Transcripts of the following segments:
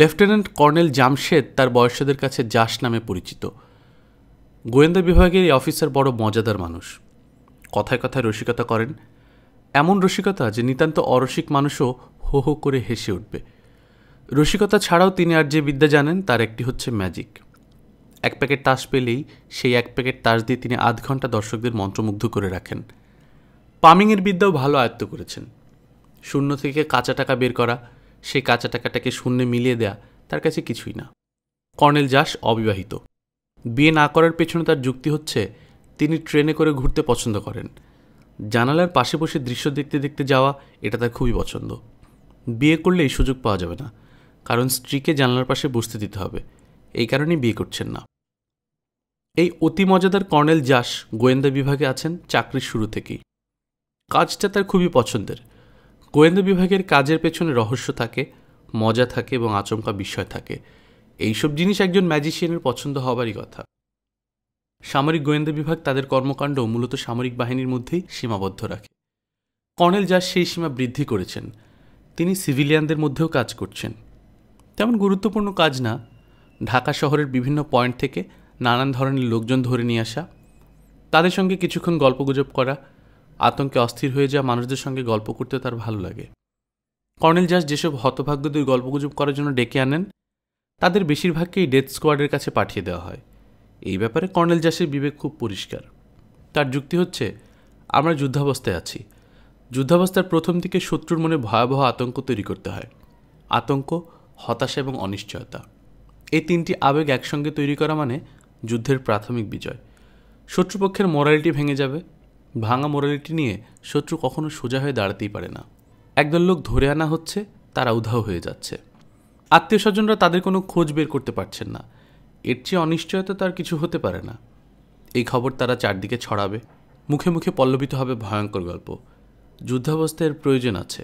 lieutenant colonel Jamshed তার বয়সদের কাছে জাস নামে পরিচিত গোয়েন্দা বিভাগের এই অফিসার বড় মজাদার মানুষ কথায় কথায় রসিকতা করেন এমন রসিকতা যে নিতান্ত অরসিক মানুষও হো হো করে হেসে উঠবে রসিকতা ছাড়াও তিনি আর যে বিদ্যা জানেন তার একটি হচ্ছে ম্যাজিক এক প্যাকেট তাস পেলেই সেই এক প্যাকেট তাস দিয়ে তিনি আধ ঘন্টা দর্শকদের মন্ত্রমুগ্ধ করে রাখেন পামিংয়ের বিদ্যাও ভালো আয়ত্ত করেছেন শূন্য থেকে কাঁচা টাকা বের করা সেই কাঁচা টাকাটাকে শূন্যে মিলিয়ে দেয়া তার কাছে কিছুই না কর্নেল জাস অবিবাহিত বিয়ে না করার পেছনে তার যুক্তি হচ্ছে তিনি ট্রেনে করে ঘুরতে পছন্দ করেন জানালার পাশে বসে দৃশ্য দেখতে দেখতে যাওয়া এটা তার খুবই পছন্দ বিয়ে করলে এই সুযোগ পাওয়া যাবে না কারণ স্ত্রীকে জানালার পাশে বসতে দিতে হবে এই কারণেই বিয়ে করছেন না এই অতি মজাদার কর্নেল জাস গোয়েন্দা বিভাগে আছেন চাকরির শুরু থেকেই কাজটা তার খুবই পছন্দের গোয়েন্দা বিভাগের কাজের পেছনে রহস্য থাকে মজা থাকে এবং আচমকা বিষয় থাকে এইসব জিনিস একজন ম্যাজিশিয়ানের পছন্দ হবারই কথা সামরিক গোয়েন্দা বিভাগ তাদের কর্মকাণ্ড মূলত সামরিক বাহিনীর মধ্যেই সীমাবদ্ধ রাখে কর্নেল যা সেই সীমা বৃদ্ধি করেছেন তিনি সিভিলিয়ানদের মধ্যেও কাজ করছেন তেমন গুরুত্বপূর্ণ কাজ না ঢাকা শহরের বিভিন্ন পয়েন্ট থেকে নানান ধরনের লোকজন ধরে নিয়ে আসা তাদের সঙ্গে কিছুক্ষণ গল্পগুজব করা আতঙ্কে অস্থির হয়ে যাওয়া মানুষদের সঙ্গে গল্প করতে তার ভালো লাগে কর্নেল জাস যেসব হতভাগ্যদের গল্পগুজব করার জন্য ডেকে আনেন তাদের বেশিরভাগকেই ডেথ স্কোয়াডের কাছে পাঠিয়ে দেওয়া হয় এই ব্যাপারে কর্নেল জাসের বিবেক খুব পরিষ্কার তার যুক্তি হচ্ছে আমরা যুদ্ধাবস্থায় আছি যুদ্ধাবস্থার প্রথম দিকে শত্রুর মনে ভয়াবহ আতঙ্ক তৈরি করতে হয় আতঙ্ক হতাশা এবং অনিশ্চয়তা এই তিনটি আবেগ একসঙ্গে তৈরি করা মানে যুদ্ধের প্রাথমিক বিজয় শত্রুপক্ষের মোরালিটি ভেঙে যাবে ভাঙা মোরালিটি নিয়ে শত্রু কখনো সোজা হয়ে দাঁড়াতেই পারে না একদল লোক ধরে আনা হচ্ছে তারা উধাও হয়ে যাচ্ছে আত্মীয় স্বজনরা তাদের কোনো খোঁজ বের করতে পারছেন না এর চেয়ে অনিশ্চয়তা তার কিছু হতে পারে না এই খবর তারা চারদিকে ছড়াবে মুখে মুখে পল্লবিত হবে ভয়ঙ্কর গল্প যুদ্ধাবস্থায় প্রয়োজন আছে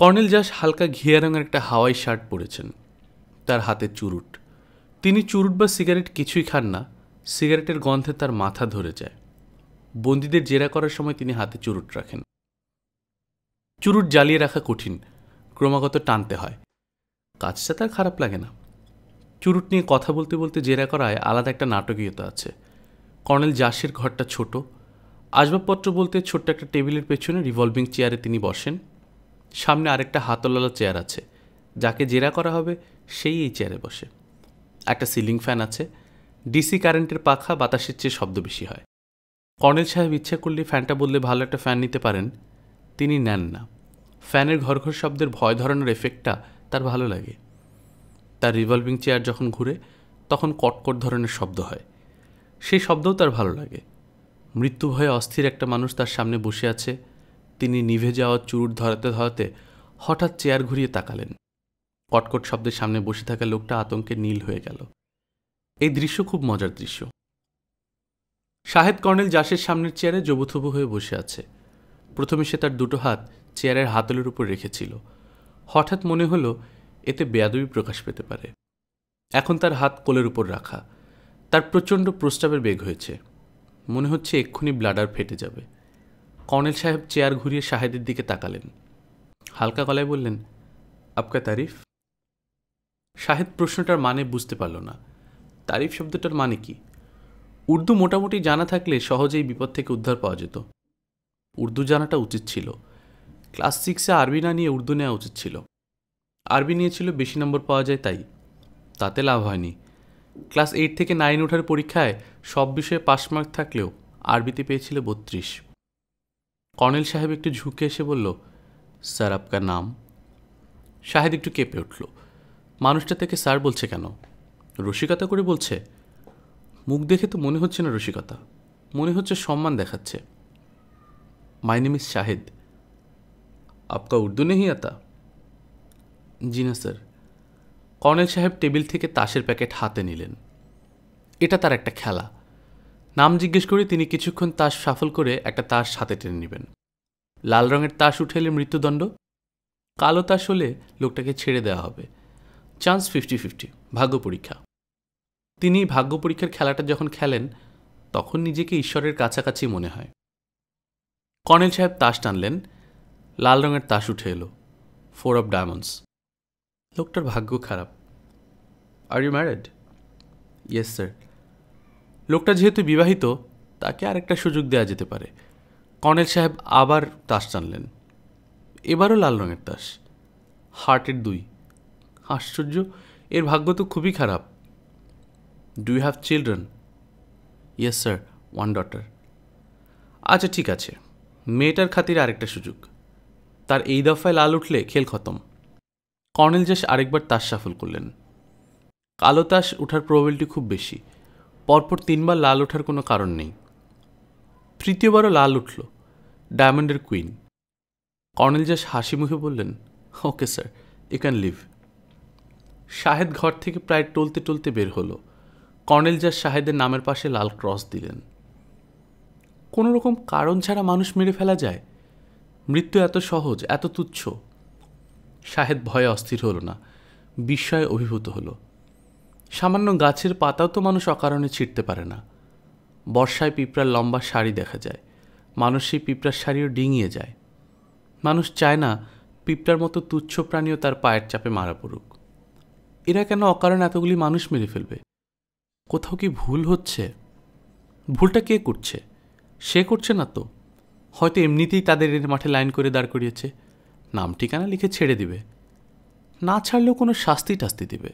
কর্নেল জাস হালকা ঘিয়া রঙের একটা হাওয়াই শার্ট পরেছেন তার হাতে চুরুট তিনি চুরুট বা সিগারেট কিছুই খান না সিগারেটের গন্ধে তার মাথা ধরে যায় বন্দীদের জেরা করার সময় তিনি হাতে চুরুট রাখেন চুরুট জ্বালিয়ে রাখা কঠিন ক্রমাগত টানতে হয় কাজটা তার খারাপ লাগে না চুরুট নিয়ে কথা বলতে বলতে জেরা করায় আলাদা একটা নাটকীয়তা আছে কর্নেল জাসের ঘরটা ছোট আসবাবপত্র বলতে ছোট্ট একটা টেবিলের পেছনে রিভলভিং চেয়ারে তিনি বসেন সামনে আরেকটা হাতলালা চেয়ার আছে যাকে জেরা করা হবে সেই এই চেয়ারে বসে একটা সিলিং ফ্যান আছে ডিসি কারেন্টের পাখা বাতাসের চেয়ে শব্দ বেশি হয় কর্নেল সাহেব ইচ্ছে করলে ফ্যানটা বললে ভালো একটা ফ্যান নিতে পারেন তিনি নেন না ফ্যানের ঘরঘর শব্দের ভয় ধরানোর এফেক্টটা তার ভালো লাগে তার রিভলভিং চেয়ার যখন ঘুরে তখন কটকট ধরনের শব্দ হয় সেই শব্দও তার ভালো লাগে মৃত্যু ভয়ে অস্থির একটা মানুষ তার সামনে বসে আছে তিনি নিভে যাওয়া চুরুট ধরাতে ধরাতে হঠাৎ চেয়ার ঘুরিয়ে তাকালেন কটকট শব্দের সামনে বসে থাকা লোকটা আতঙ্কে নীল হয়ে গেল এই দৃশ্য খুব মজার দৃশ্য শাহেদ কর্নেল জাসের সামনের চেয়ারে জবুথবু হয়ে বসে আছে প্রথমে সে তার দুটো হাত চেয়ারের হাতলের উপর রেখেছিল হঠাৎ মনে হলো এতে বেয়াদবি প্রকাশ পেতে পারে এখন তার হাত কোলের উপর রাখা তার প্রচণ্ড প্রস্তাবের বেগ হয়েছে মনে হচ্ছে এক্ষুনি ব্লাডার ফেটে যাবে কর্নেল সাহেব চেয়ার ঘুরিয়ে শাহেদের দিকে তাকালেন হালকা গলায় বললেন আপকা তারিফ শাহেদ প্রশ্নটার মানে বুঝতে পারল না তারিফ শব্দটার মানে কি উর্দু মোটামুটি জানা থাকলে সহজেই বিপদ থেকে উদ্ধার পাওয়া যেত উর্দু জানাটা উচিত ছিল ক্লাস সিক্সে আরবি না নিয়ে উর্দু নেওয়া উচিত ছিল আরবি নিয়েছিল বেশি নম্বর পাওয়া যায় তাই তাতে লাভ হয়নি ক্লাস এইট থেকে নাইন ওঠার পরীক্ষায় সব বিষয়ে পাশ মার্ক থাকলেও আরবিতে পেয়েছিল বত্রিশ কর্নেল সাহেব একটু ঝুঁকে এসে বলল স্যার আপনার নাম সাহেব একটু কেঁপে উঠল মানুষটা থেকে স্যার বলছে কেন রসিকতা করে বলছে মুখ দেখে তো মনে হচ্ছে না রসিকতা মনে হচ্ছে সম্মান দেখাচ্ছে মাই নেম ইজ শাহিদ আপকা উর্দু নেই আতা জি না স্যার কর্নেল সাহেব টেবিল থেকে তাসের প্যাকেট হাতে নিলেন এটা তার একটা খেলা নাম জিজ্ঞেস করে তিনি কিছুক্ষণ তাস সাফল করে একটা তাস হাতে টেনে নেবেন লাল রঙের তাস উঠে এলে মৃত্যুদণ্ড কালো তাস হলে লোকটাকে ছেড়ে দেওয়া হবে চান্স ফিফটি ফিফটি ভাগ্য পরীক্ষা তিনি ভাগ্য পরীক্ষার খেলাটা যখন খেলেন তখন নিজেকে ঈশ্বরের কাছাকাছি মনে হয় কর্নেল সাহেব তাস টানলেন লাল রঙের তাস উঠে এলো ফোর অফ ডায়মন্ডস লোকটার ভাগ্য খারাপ are you married yes sir লোকটা যেহেতু বিবাহিত তাকে আরেকটা সুযোগ দেওয়া যেতে পারে কর্নেল সাহেব আবার তাস টানলেন এবারও লাল রঙের তাস হার্টের দুই আশ্চর্য এর ভাগ্য তো খুবই খারাপ do you have children yes sir one daughter আচ্ছা ঠিক আছে মেয়েটার খাতিরে আরেকটা সুযোগ তার এই দফায় লাল উঠলে খেল খতম কর্নেল জাস আরেকবার তাস সাফল করলেন কালো তাস ওঠার প্রবাবিলিটি খুব বেশি পরপর তিনবার লাল ওঠার কোনো কারণ নেই তৃতীয়বারও লাল উঠল ডায়মন্ডের কুইন কর্নেল জাস হাসি মুখে বললেন okay sir you can leave Shahed ঘর থেকে প্রায় টলতে টলতে বের হলো কর্নেল জাস শাহেদের নামের পাশে লাল ক্রস দিলেন কোনো রকম কারণ ছাড়া মানুষ মেরে ফেলা যায় মৃত্যু এত সহজ এত তুচ্ছ শাহেদ ভয়ে অস্থির হলো না বিস্ময়ে অভিভূত হলো সামান্য গাছের পাতাও তো মানুষ অকারণে ছিঁড়তে পারে না বর্ষায় পিঁপড়ার লম্বা শাড়ি দেখা যায় মানুষ সেই পিঁপড়ার শাড়িও ডিঙিয়ে যায় মানুষ চায় না পিঁপড়ার মতো তুচ্ছ প্রাণীও তার পায়ের চাপে মারা পড়ুক এরা কেন অকারণে এতগুলি মানুষ মেরে ফেলবে কোথাও কি ভুল হচ্ছে ভুলটা কে করছে সে করছে না তো হয়তো এমনিতেই তাদের এর মাঠে লাইন করে দাঁড় করিয়েছে নাম ঠিকানা লিখে ছেড়ে দিবে না ছাড়লেও কোনো শাস্তি টাস্তি দিবে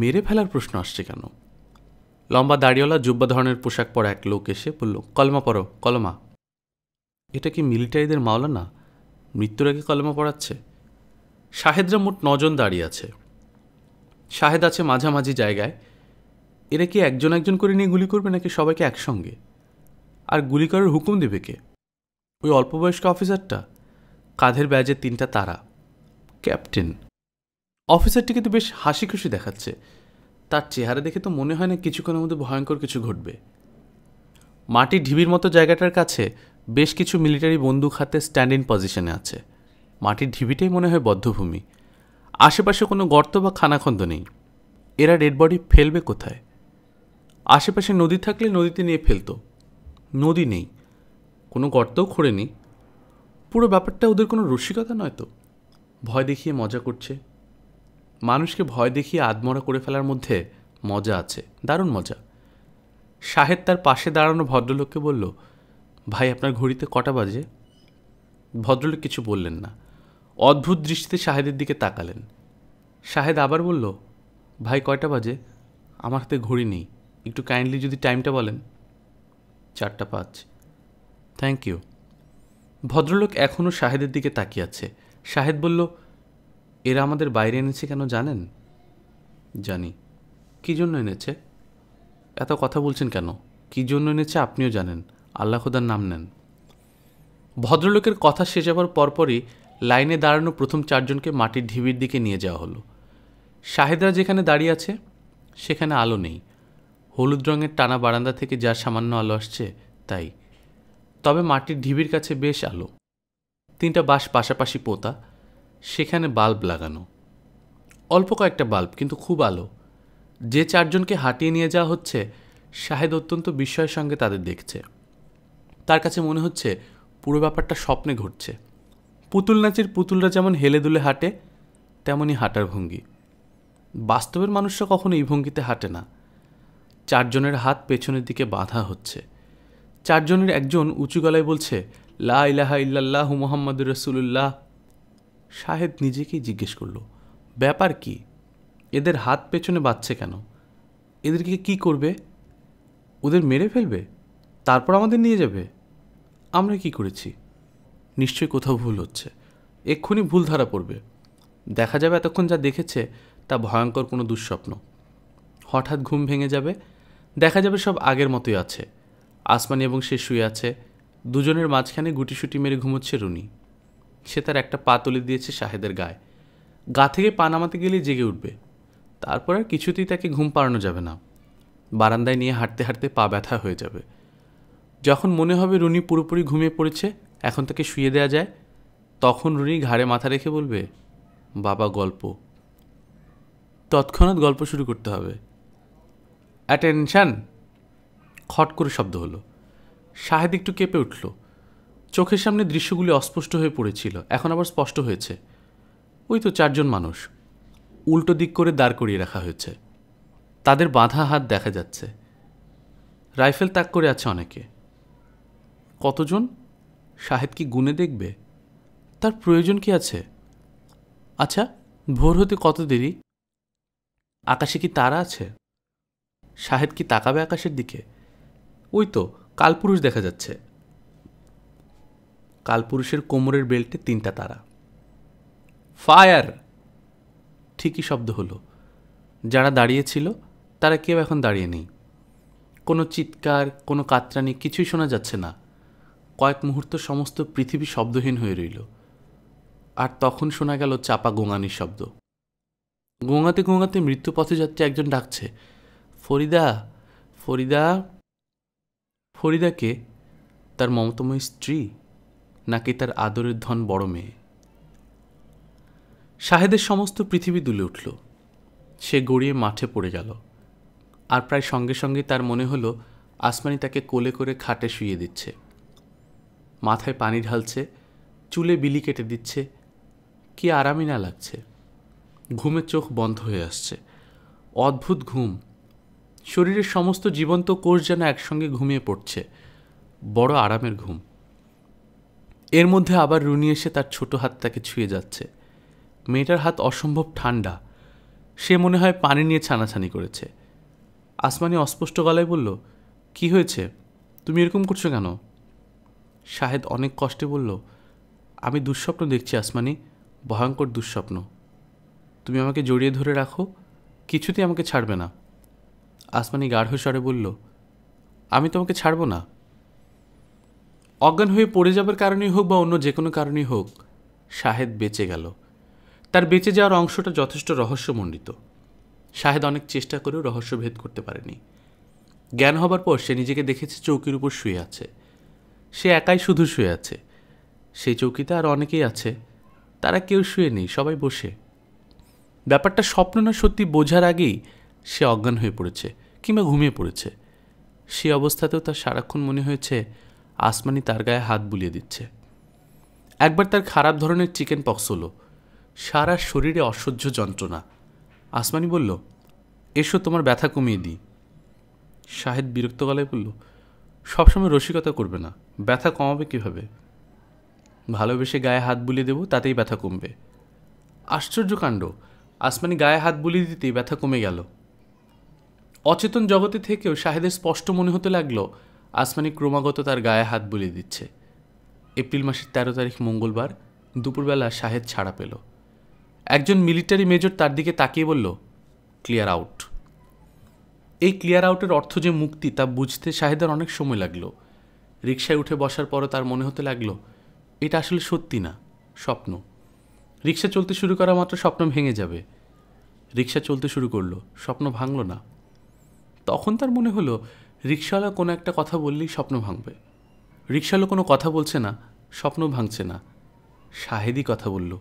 মেরে ফেলার প্রশ্ন আসছে কেন লম্বা দাড়িওয়ালা জুব্বা ধরনের পোশাক পরা এক লোক এসে বলল কলমা পড়ো কলমা এটা কি মিলিটারিদের মাওলা না মৃত্যুর আগে কলমা পড়াচ্ছে সাহেদরা মোট নজন দাঁড়িয়ে আছে সাহেদ আছে মাঝামাঝি জায়গায় এরা কি একজন একজন করে নিয়ে গুলি করবে নাকি সবাইকে একসঙ্গে আর গুলি করার হুকুম দেবে কে ওই অল্পবয়স্ক অফিসারটা কাঁধের ব্যাজের তিনটা তারা ক্যাপ্টেন অফিসারটিকে তো বেশ হাসি খুশি দেখাচ্ছে তার চেহারা দেখে তো মনে হয় না কিছুক্ষণের মধ্যে ভয়ঙ্কর কিছু ঘটবে মাটি ঢিবির মতো জায়গাটার কাছে বেশ কিছু মিলিটারি বন্দুক হাতে স্ট্যান্ড ইন পজিশনে আছে মাটির ঢিবিটাই মনে হয় বদ্ধভূমি আশেপাশে কোনো গর্ত বা খানাখন্দ নেই এরা ডেড বডি ফেলবে কোথায় আশেপাশে নদী থাকলে নদীতে নিয়ে ফেলতো নদী নেই কোনো গর্তও খোঁড়েনি পুরো ব্যাপারটা ওদের কোনো রসিকতা নয় তো ভয় দেখিয়ে মজা করছে মানুষকে ভয় দেখিয়ে আদমরা করে ফেলার মধ্যে মজা আছে দারুণ মজা সাহেব তার পাশে দাঁড়ানো ভদ্রলোককে বলল ভাই আপনার ঘড়িতে কটা বাজে ভদ্রলোক কিছু বললেন না অদ্ভুত দৃষ্টিতে শাহেদের দিকে তাকালেন শাহেদ আবার বলল ভাই কয়টা বাজে আমার হাতে ঘড়ি নেই একটু কাইন্ডলি যদি টাইমটা বলেন চারটা পাঁচ থ্যাংক ইউ ভদ্রলোক এখনও শাহেদের দিকে তাকিয়ে আছে শাহেদ বলল এরা আমাদের বাইরে এনেছে কেন জানেন জানি কী জন্য এনেছে এত কথা বলছেন কেন কী জন্য এনেছে আপনিও জানেন আল্লাহ খোদার নাম নেন ভদ্রলোকের কথা শেষ হওয়ার পরপরই লাইনে দাঁড়ানো প্রথম চারজনকে মাটির ঢিবির দিকে নিয়ে যাওয়া হলো শাহেদরা যেখানে দাঁড়িয়ে আছে সেখানে আলো নেই হলুদ রঙের টানা বারান্দা থেকে যা সামান্য আলো আসছে তাই তবে মাটির ঢিবির কাছে বেশ আলো তিনটা বাঁশ পাশাপাশি পোতা সেখানে বাল্ব লাগানো অল্প কয়েকটা বাল্ব কিন্তু খুব আলো যে চারজনকে হাঁটিয়ে নিয়ে যাওয়া হচ্ছে শাহেদ অত্যন্ত বিস্ময়ের সঙ্গে তাদের দেখছে তার কাছে মনে হচ্ছে পুরো ব্যাপারটা স্বপ্নে ঘটছে পুতুল নাচের পুতুলরা যেমন হেলে দুলে হাঁটে তেমনই হাঁটার ভঙ্গি বাস্তবের মানুষরা কখনো এই ভঙ্গিতে হাঁটে না চারজনের হাত পেছনের দিকে বাঁধা হচ্ছে চারজনের একজন উঁচু গলায় বলছে লা ইলাহা ইল্লাল্লাহ মুহাম্মদুর রসুল্লাহ শাহেদ নিজেকেই জিজ্ঞেস করল ব্যাপার কি এদের হাত পেছনে বাঁধছে কেন এদেরকে কি করবে ওদের মেরে ফেলবে তারপর আমাদের নিয়ে যাবে আমরা কি করেছি নিশ্চয়ই কোথাও ভুল হচ্ছে এক্ষুনি ভুল ধরা পড়বে দেখা যাবে এতক্ষণ যা দেখেছে তা ভয়ঙ্কর কোনো দুঃস্বপ্ন হঠাৎ ঘুম ভেঙে যাবে দেখা যাবে সব আগের মতোই আছে আসমানি এবং সে শুয়ে আছে দুজনের মাঝখানে গুটিসুটি মেরে ঘুমোচ্ছে রুনি সে তার একটা পা তুলে দিয়েছে শাহেদের গায়ে গা থেকে পা নামাতে গেলে জেগে উঠবে তারপর আর কিছুতেই তাকে ঘুম পাড়ানো যাবে না বারান্দায় নিয়ে হাঁটতে হাঁটতে পা ব্যথা হয়ে যাবে যখন মনে হবে রুনি পুরোপুরি ঘুমিয়ে পড়েছে এখন তাকে শুয়ে দেওয়া যায় তখন রুনি ঘাড়ে মাথা রেখে বলবে বাবা গল্প তৎক্ষণাৎ গল্প শুরু করতে হবে অ্যাটেনশান খট করে শব্দ হলো শাহেদ একটু কেঁপে উঠল চোখের সামনে দৃশ্যগুলি অস্পষ্ট হয়ে পড়েছিল এখন আবার স্পষ্ট হয়েছে ওই তো চারজন মানুষ উল্টো দিক করে দাঁড় করিয়ে রাখা হয়েছে তাদের বাঁধা হাত দেখা যাচ্ছে রাইফেল তাক করে আছে অনেকে কতজন শাহেদ কি গুনে দেখবে তার প্রয়োজন কি আছে আচ্ছা ভোর হতে কত দেরি আকাশে কি তারা আছে শাহেদ কি তাকাবে আকাশের দিকে ওই তো কালপুরুষ দেখা যাচ্ছে কালপুরুষের কোমরের বেল্টে তিনটা তারা ফায়ার ঠিকই শব্দ হলো যারা দাঁড়িয়েছিল তারা কেউ এখন দাঁড়িয়ে নেই কোনো চিৎকার কোনো কাতরানি কিছুই শোনা যাচ্ছে না কয়েক মুহূর্ত সমস্ত পৃথিবী শব্দহীন হয়ে রইল আর তখন শোনা গেল চাপা গোঙানির শব্দ গোঙাতে গোঙাতে মৃত্যু পথযাত্রী একজন ডাকছে ফরিদা ফরিদা ফরিদাকে তার মমতময় স্ত্রী নাকি তার আদরের ধন বড় মেয়ে শাহেদের সমস্ত পৃথিবী দুলে উঠল সে গড়িয়ে মাঠে পড়ে গেল আর প্রায় সঙ্গে সঙ্গে তার মনে হলো আসমানি তাকে কোলে করে খাটে শুয়ে দিচ্ছে মাথায় পানি ঢালছে চুলে বিলি কেটে দিচ্ছে কি আরামই না লাগছে ঘুমে চোখ বন্ধ হয়ে আসছে অদ্ভুত ঘুম শরীরের সমস্ত জীবন্ত কোষ যেন একসঙ্গে ঘুমিয়ে পড়ছে বড় আরামের ঘুম এর মধ্যে আবার রুনি এসে তার ছোট হাত তাকে ছুঁয়ে যাচ্ছে মেয়েটার হাত অসম্ভব ঠান্ডা সে মনে হয় পানি নিয়ে ছানাছানি করেছে আসমানি অস্পষ্ট গলায় বলল কি হয়েছে তুমি এরকম করছো কেন শাহেদ অনেক কষ্টে বলল আমি দুঃস্বপ্ন দেখছি আসমানি ভয়ঙ্কর দুঃস্বপ্ন তুমি আমাকে জড়িয়ে ধরে রাখো কিছুতেই আমাকে ছাড়বে না আসমানি গাঢ় স্বরে বলল আমি তোমাকে ছাড়ব না অজ্ঞান হয়ে পড়ে যাবার কারণেই হোক বা অন্য যে কোনো কারণেই হোক শাহেদ বেঁচে গেল তার বেঁচে যাওয়ার অংশটা যথেষ্ট রহস্যমণ্ডিত শাহেদ অনেক চেষ্টা করেও রহস্য ভেদ করতে পারেনি জ্ঞান হবার পর সে নিজেকে দেখেছে চৌকির উপর শুয়ে আছে সে একাই শুধু শুয়ে আছে সেই চৌকিতে আর অনেকেই আছে তারা কেউ শুয়ে নেই সবাই বসে ব্যাপারটা স্বপ্ন না সত্যি বোঝার আগেই সে অজ্ঞান হয়ে পড়েছে কিংবা ঘুমিয়ে পড়েছে সে অবস্থাতেও তার সারাক্ষণ মনে হয়েছে আসমানি তার গায়ে হাত বুলিয়ে দিচ্ছে একবার তার খারাপ ধরনের চিকেন পক্স হলো সারা শরীরে অসহ্য যন্ত্রণা আসমানি বলল এসো তোমার ব্যথা কমিয়ে দিই শাহেদ বিরক্ত গলায় বলল সবসময় রসিকতা করবে না ব্যথা কমাবে কিভাবে ভালোবেসে গায়ে হাত বুলিয়ে দেবো তাতেই ব্যথা কমবে আশ্চর্যকাণ্ড আসমানি গায়ে হাত বুলিয়ে দিতেই ব্যথা কমে গেল অচেতন জগতে থেকেও শাহেদের স্পষ্ট মনে হতে লাগলো আসমানি ক্রমাগত তার গায়ে হাত বুলিয়ে দিচ্ছে এপ্রিল মাসের ১৩ তারিখ মঙ্গলবার দুপুরবেলা শাহেদ ছাড়া পেল একজন মিলিটারি মেজর তার দিকে তাকিয়ে বলল ক্লিয়ার আউট এই ক্লিয়ার আউটের অর্থ যে মুক্তি তা বুঝতে শাহেদের অনেক সময় লাগলো রিক্সায় উঠে বসার পরও তার মনে হতে লাগলো এটা আসলে সত্যি না স্বপ্ন রিক্সা চলতে শুরু করা মাত্র স্বপ্ন ভেঙে যাবে রিক্সা চলতে শুরু করলো স্বপ্ন ভাঙল না তখন তার মনে হলো রিক্সাওয়ালা কোনো একটা কথা বললেই স্বপ্ন ভাঙবে রিক্সাওয়ালা কোনো কথা বলছে না স্বপ্ন ভাঙছে না শাহেদি কথা বলল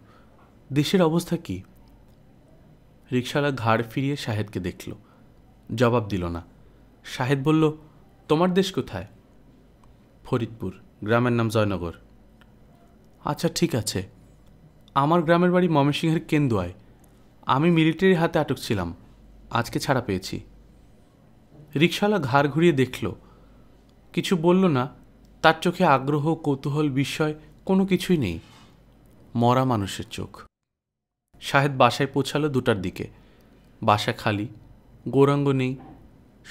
দেশের অবস্থা কি রিক্সাওয়ালা ঘাড় ফিরিয়ে শাহেদকে দেখল জবাব দিল না শাহেদ বলল তোমার দেশ কোথায় ফরিদপুর গ্রামের নাম জয়নগর আচ্ছা ঠিক আছে আমার গ্রামের বাড়ি ময়মনসিংহের কেন্দুয়ায় আমি মিলিটারির হাতে আটক ছিলাম আজকে ছাড়া পেয়েছি রিক্সাওয়ালা ঘাড় ঘুরিয়ে দেখল কিছু বলল না তার চোখে আগ্রহ কৌতূহল বিস্ময় কোনো কিছুই নেই মরা মানুষের চোখ শাহেদ বাসায় পৌঁছালো দুটার দিকে বাসা খালি গৌরাঙ্গ নেই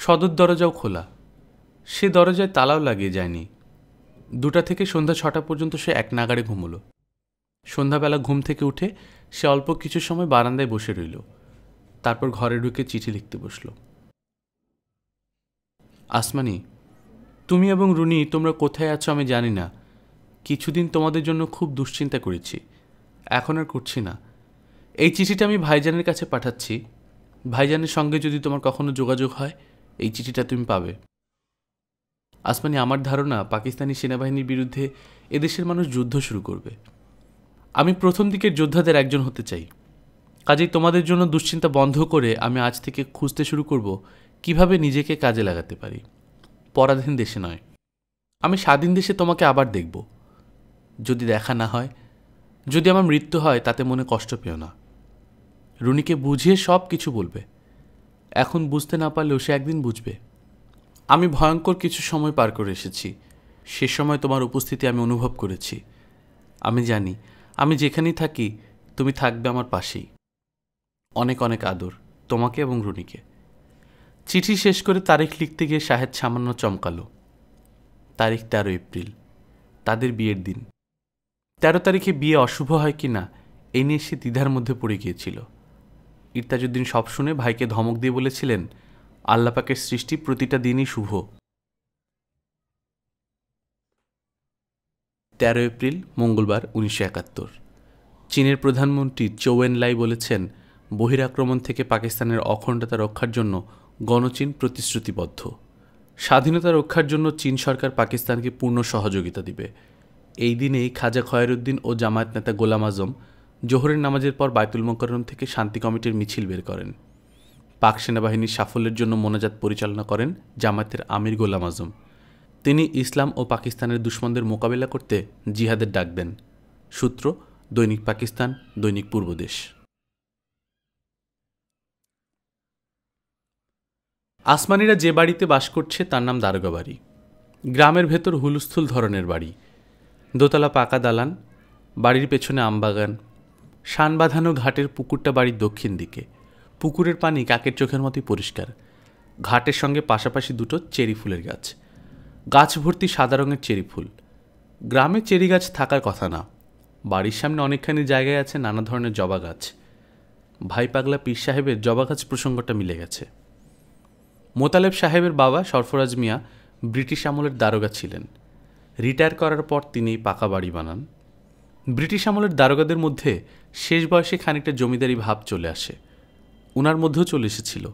সদর দরজাও খোলা সে দরজায় তালাও লাগিয়ে যায়নি দুটা থেকে সন্ধ্যা ছটা পর্যন্ত সে এক নাগাড়ে ঘুমল সন্ধ্যাবেলা ঘুম থেকে উঠে সে অল্প কিছু সময় বারান্দায় বসে রইল তারপর ঘরে ঢুকে চিঠি লিখতে বসলো আসমানি তুমি এবং রুনি তোমরা কোথায় আছো আমি জানি না কিছুদিন তোমাদের জন্য খুব দুশ্চিন্তা করেছি এখন আর করছি না এই চিঠিটা আমি ভাইজানের কাছে পাঠাচ্ছি ভাইজানের সঙ্গে যদি তোমার কখনো যোগাযোগ হয় এই চিঠিটা তুমি পাবে আসমানি আমার ধারণা পাকিস্তানি সেনাবাহিনীর বিরুদ্ধে এদেশের মানুষ যুদ্ধ শুরু করবে আমি প্রথম দিকের যোদ্ধাদের একজন হতে চাই কাজেই তোমাদের জন্য দুশ্চিন্তা বন্ধ করে আমি আজ থেকে খুঁজতে শুরু করব কিভাবে নিজেকে কাজে লাগাতে পারি পরাধীন দেশে নয় আমি স্বাধীন দেশে তোমাকে আবার দেখব যদি দেখা না হয় যদি আমার মৃত্যু হয় তাতে মনে কষ্ট পেও না রুনিকে বুঝিয়ে সব কিছু বলবে এখন বুঝতে না পারলেও সে একদিন বুঝবে আমি ভয়ঙ্কর কিছু সময় পার করে এসেছি সে সময় তোমার উপস্থিতি আমি অনুভব করেছি আমি জানি আমি যেখানেই থাকি তুমি থাকবে আমার পাশেই অনেক অনেক আদর তোমাকে এবং রুনিকে চিঠি শেষ করে তারিখ লিখতে গিয়ে শাহেদ সামান্য চমকালো তারিখ তেরো এপ্রিল তাদের বিয়ের দিন তেরো তারিখে বিয়ে অশুভ হয় কি না এ নিয়ে সে দ্বিধার মধ্যে পড়ে গিয়েছিল ইরতাজুদ্দিন সব শুনে ভাইকে ধমক দিয়ে বলেছিলেন আল্লাপাকের সৃষ্টি প্রতিটা দিনই শুভ তেরো এপ্রিল মঙ্গলবার উনিশশো একাত্তর চীনের প্রধানমন্ত্রী চৌয়েন লাই বলেছেন বহিরাক্রমণ থেকে পাকিস্তানের অখণ্ডতা রক্ষার জন্য গণচীন প্রতিশ্রুতিবদ্ধ স্বাধীনতা রক্ষার জন্য চীন সরকার পাকিস্তানকে পূর্ণ সহযোগিতা দিবে এই দিনেই খাজা খয়রুদ্দিন ও জামায়াত নেতা গোলাম আজম জোহরের নামাজের পর বায়তুল মোকরম থেকে শান্তি কমিটির মিছিল বের করেন পাক সেনাবাহিনীর সাফল্যের জন্য মোনাজাত পরিচালনা করেন জামায়াতের আমির গোলাম আজম তিনি ইসলাম ও পাকিস্তানের দুশ্মনদের মোকাবেলা করতে জিহাদের ডাক দেন সূত্র দৈনিক পাকিস্তান দৈনিক পূর্বদেশ আসমানিরা যে বাড়িতে বাস করছে তার নাম দারোগা বাড়ি গ্রামের ভেতর হুলস্থুল ধরনের বাড়ি দোতলা পাকা দালান বাড়ির পেছনে আমবাগান শান বাঁধানো ঘাটের পুকুরটা বাড়ির দক্ষিণ দিকে পুকুরের পানি কাকের চোখের মতোই পরিষ্কার ঘাটের সঙ্গে পাশাপাশি দুটো চেরি ফুলের গাছ গাছ ভর্তি সাদা রঙের চেরি ফুল গ্রামে চেরি গাছ থাকার কথা না বাড়ির সামনে অনেকখানি জায়গায় আছে নানা ধরনের জবা গাছ ভাই পাগলা পীর সাহেবের জবা গাছ প্রসঙ্গটা মিলে গেছে মোতালেব সাহেবের বাবা সরফরাজ মিয়া ব্রিটিশ আমলের দারোগা ছিলেন রিটায়ার করার পর তিনি পাকা বাড়ি বানান ব্রিটিশ আমলের দারোগাদের মধ্যে শেষ বয়সে খানিকটা জমিদারি ভাব চলে আসে উনার মধ্যেও চলে এসেছিল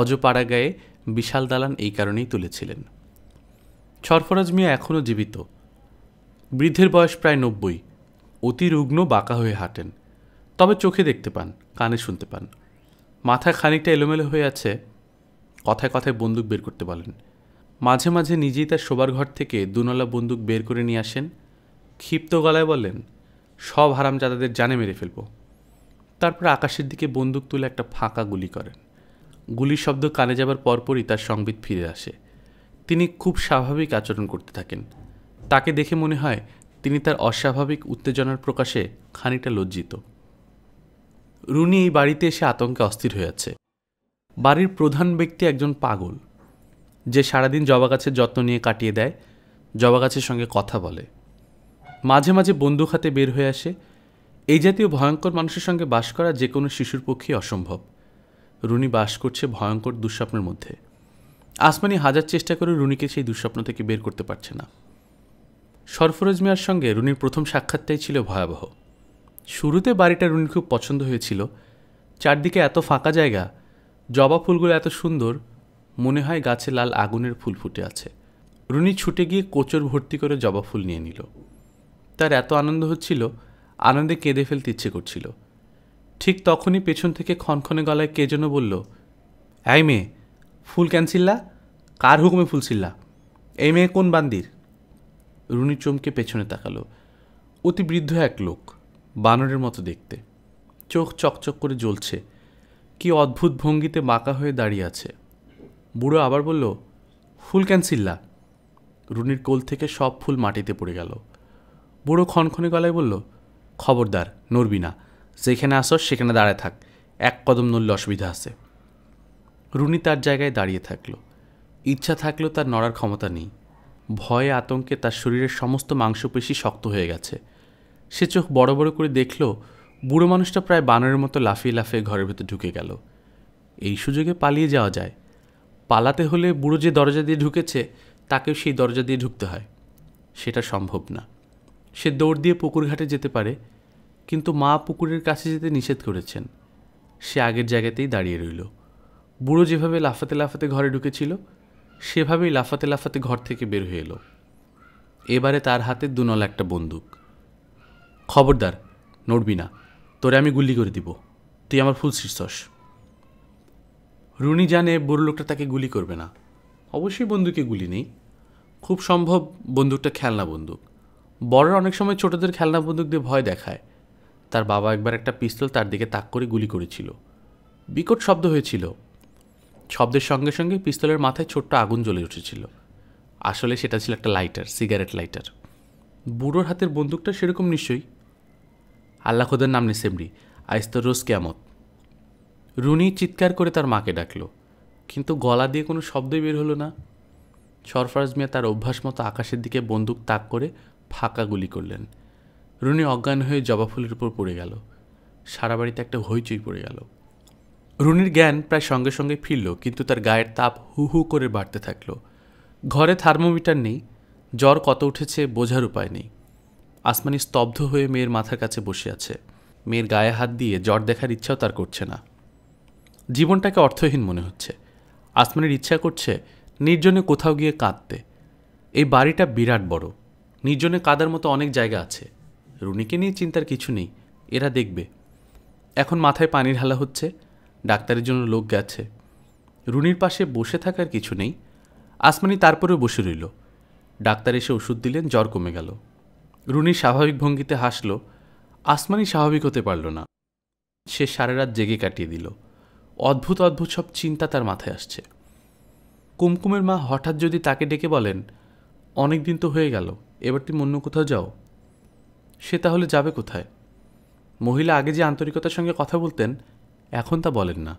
অজপাড়া গায়ে বিশাল দালান এই কারণেই তুলেছিলেন সরফরাজ মিয়া এখনও জীবিত বৃদ্ধের বয়স প্রায় নব্বই অতি রুগ্ন বাঁকা হয়ে হাঁটেন তবে চোখে দেখতে পান কানে শুনতে পান মাথা খানিকটা এলোমেলো হয়ে আছে কথায় কথায় বন্দুক বের করতে বলেন মাঝে মাঝে নিজেই তার শোবার ঘর থেকে দুনলা বন্দুক বের করে নিয়ে আসেন ক্ষিপ্ত গলায় বলেন সব হারামজাদাদের জানে মেরে ফেলব তারপর আকাশের দিকে বন্দুক তুলে একটা ফাঁকা গুলি করেন গুলির শব্দ কানে যাবার পরপরই তার সংবিত ফিরে আসে তিনি খুব স্বাভাবিক আচরণ করতে থাকেন তাকে দেখে মনে হয় তিনি তার অস্বাভাবিক উত্তেজনার প্রকাশে খানিকটা লজ্জিত রুনি এই বাড়িতে এসে আতঙ্কে অস্থির হয়ে আছে বাড়ির প্রধান ব্যক্তি একজন পাগল যে সারাদিন জবা গাছের যত্ন নিয়ে কাটিয়ে দেয় জবা গাছের সঙ্গে কথা বলে মাঝে মাঝে বন্দুক হাতে বের হয়ে আসে এই জাতীয় ভয়ঙ্কর মানুষের সঙ্গে বাস করা যে কোনো শিশুর পক্ষেই অসম্ভব রুনি বাস করছে ভয়ঙ্কর দুঃস্বপ্নের মধ্যে আসমানি হাজার চেষ্টা করে রুনিকে সেই দুঃস্বপ্ন থেকে বের করতে পারছে না সরফরোজ মিয়ার সঙ্গে রুনির প্রথম সাক্ষাৎটাই ছিল ভয়াবহ শুরুতে বাড়িটা রুনির খুব পছন্দ হয়েছিল চারদিকে এত ফাঁকা জায়গা জবা ফুলগুলো এত সুন্দর মনে হয় গাছে লাল আগুনের ফুল ফুটে আছে রুনি ছুটে গিয়ে কোচর ভর্তি করে জবা ফুল নিয়ে নিল তার এত আনন্দ হচ্ছিল আনন্দে কেঁদে ফেলতে ইচ্ছে করছিল ঠিক তখনই পেছন থেকে ক্ষণক্ষণে গলায় কে যেন বলল এই মেয়ে ফুল ক্যানসিল্লা কার হুকুমে ফুলসিল্লা এই মেয়ে কোন বান্দির রুনি চমকে পেছনে তাকালো অতি বৃদ্ধ এক লোক বানরের মতো দেখতে চোখ চকচক করে জ্বলছে কি অদ্ভুত ভঙ্গিতে বাঁকা হয়ে দাঁড়িয়ে আছে বুড়ো আবার বলল ফুল ক্যান্সিল্লা রুনির কোল থেকে সব ফুল মাটিতে পড়ে গেল বুড়ো ক্ষণক্ষণে গলায় বলল খবরদার নড়বি না যেখানে আসো সেখানে দাঁড়ায় থাক এক কদম নড়লে অসুবিধা আছে রুনি তার জায়গায় দাঁড়িয়ে থাকলো ইচ্ছা থাকলেও তার নড়ার ক্ষমতা নেই ভয়ে আতঙ্কে তার শরীরের সমস্ত মাংসপেশি শক্ত হয়ে গেছে সে চোখ বড় বড় করে দেখল বুড়ো মানুষটা প্রায় বানরের মতো লাফিয়ে লাফিয়ে ঘরের ভেতর ঢুকে গেল এই সুযোগে পালিয়ে যাওয়া যায় পালাতে হলে বুড়ো যে দরজা দিয়ে ঢুকেছে তাকেও সেই দরজা দিয়ে ঢুকতে হয় সেটা সম্ভব না সে দৌড় দিয়ে পুকুর ঘাটে যেতে পারে কিন্তু মা পুকুরের কাছে যেতে নিষেধ করেছেন সে আগের জায়গাতেই দাঁড়িয়ে রইল বুড়ো যেভাবে লাফাতে লাফাতে ঘরে ঢুকেছিল সেভাবেই লাফাতে লাফাতে ঘর থেকে বের হয়ে এলো এবারে তার হাতে দুনল একটা বন্দুক খবরদার নড়বি না তোরে আমি গুলি করে দিব তুই আমার ফুল শীর্ষস রুনি জানে বড় লোকটা তাকে গুলি করবে না অবশ্যই বন্দুকে গুলি নেই খুব সম্ভব বন্দুকটা খেলনা বন্দুক বড়রা অনেক সময় ছোটদের খেলনা বন্দুক দিয়ে ভয় দেখায় তার বাবা একবার একটা পিস্তল তার দিকে তাক করে গুলি করেছিল বিকট শব্দ হয়েছিল শব্দের সঙ্গে সঙ্গে পিস্তলের মাথায় ছোট্ট আগুন জ্বলে উঠেছিল আসলে সেটা ছিল একটা লাইটার সিগারেট লাইটার বুড়োর হাতের বন্দুকটা সেরকম নিশ্চয়ই আল্লাহ খোদার নাম নিসেমরি আইস তো রোজ কেমন রুনি চিৎকার করে তার মাকে ডাকলো কিন্তু গলা দিয়ে কোনো শব্দই বের হলো না সরফরাজ মিয়া তার অভ্যাস মতো আকাশের দিকে বন্দুক তাক করে ফাঁকা গুলি করলেন রুনি অজ্ঞান হয়ে জবা ফুলের উপর পড়ে গেল সারা বাড়িতে একটা হইচই পড়ে গেল রুনির জ্ঞান প্রায় সঙ্গে সঙ্গে ফিরল কিন্তু তার গায়ের তাপ হু হু করে বাড়তে থাকলো ঘরে থার্মোমিটার নেই জ্বর কত উঠেছে বোঝার উপায় নেই আসমানি স্তব্ধ হয়ে মেয়ের মাথার কাছে বসে আছে মেয়ের গায়ে হাত দিয়ে জ্বর দেখার ইচ্ছাও তার করছে না জীবনটাকে অর্থহীন মনে হচ্ছে আসমানের ইচ্ছা করছে নির্জনে কোথাও গিয়ে কাঁদতে এই বাড়িটা বিরাট বড় নির্জনে কাদার মতো অনেক জায়গা আছে রুনিকে নিয়ে চিন্তার কিছু নেই এরা দেখবে এখন মাথায় পানির হালা হচ্ছে ডাক্তারের জন্য লোক গেছে রুনির পাশে বসে থাকার কিছু নেই আসমানি তারপরেও বসে রইল ডাক্তার এসে ওষুধ দিলেন জ্বর কমে গেল রুনি স্বাভাবিক ভঙ্গিতে হাসল আসমানি স্বাভাবিক হতে পারল না সে সারা রাত জেগে কাটিয়ে দিল অদ্ভুত অদ্ভুত সব চিন্তা তার মাথায় আসছে কুমকুমের মা হঠাৎ যদি তাকে ডেকে বলেন অনেক দিন তো হয়ে গেল এবার তুমি অন্য কোথাও যাও সে তাহলে যাবে কোথায় মহিলা আগে যে আন্তরিকতার সঙ্গে কথা বলতেন এখন তা বলেন না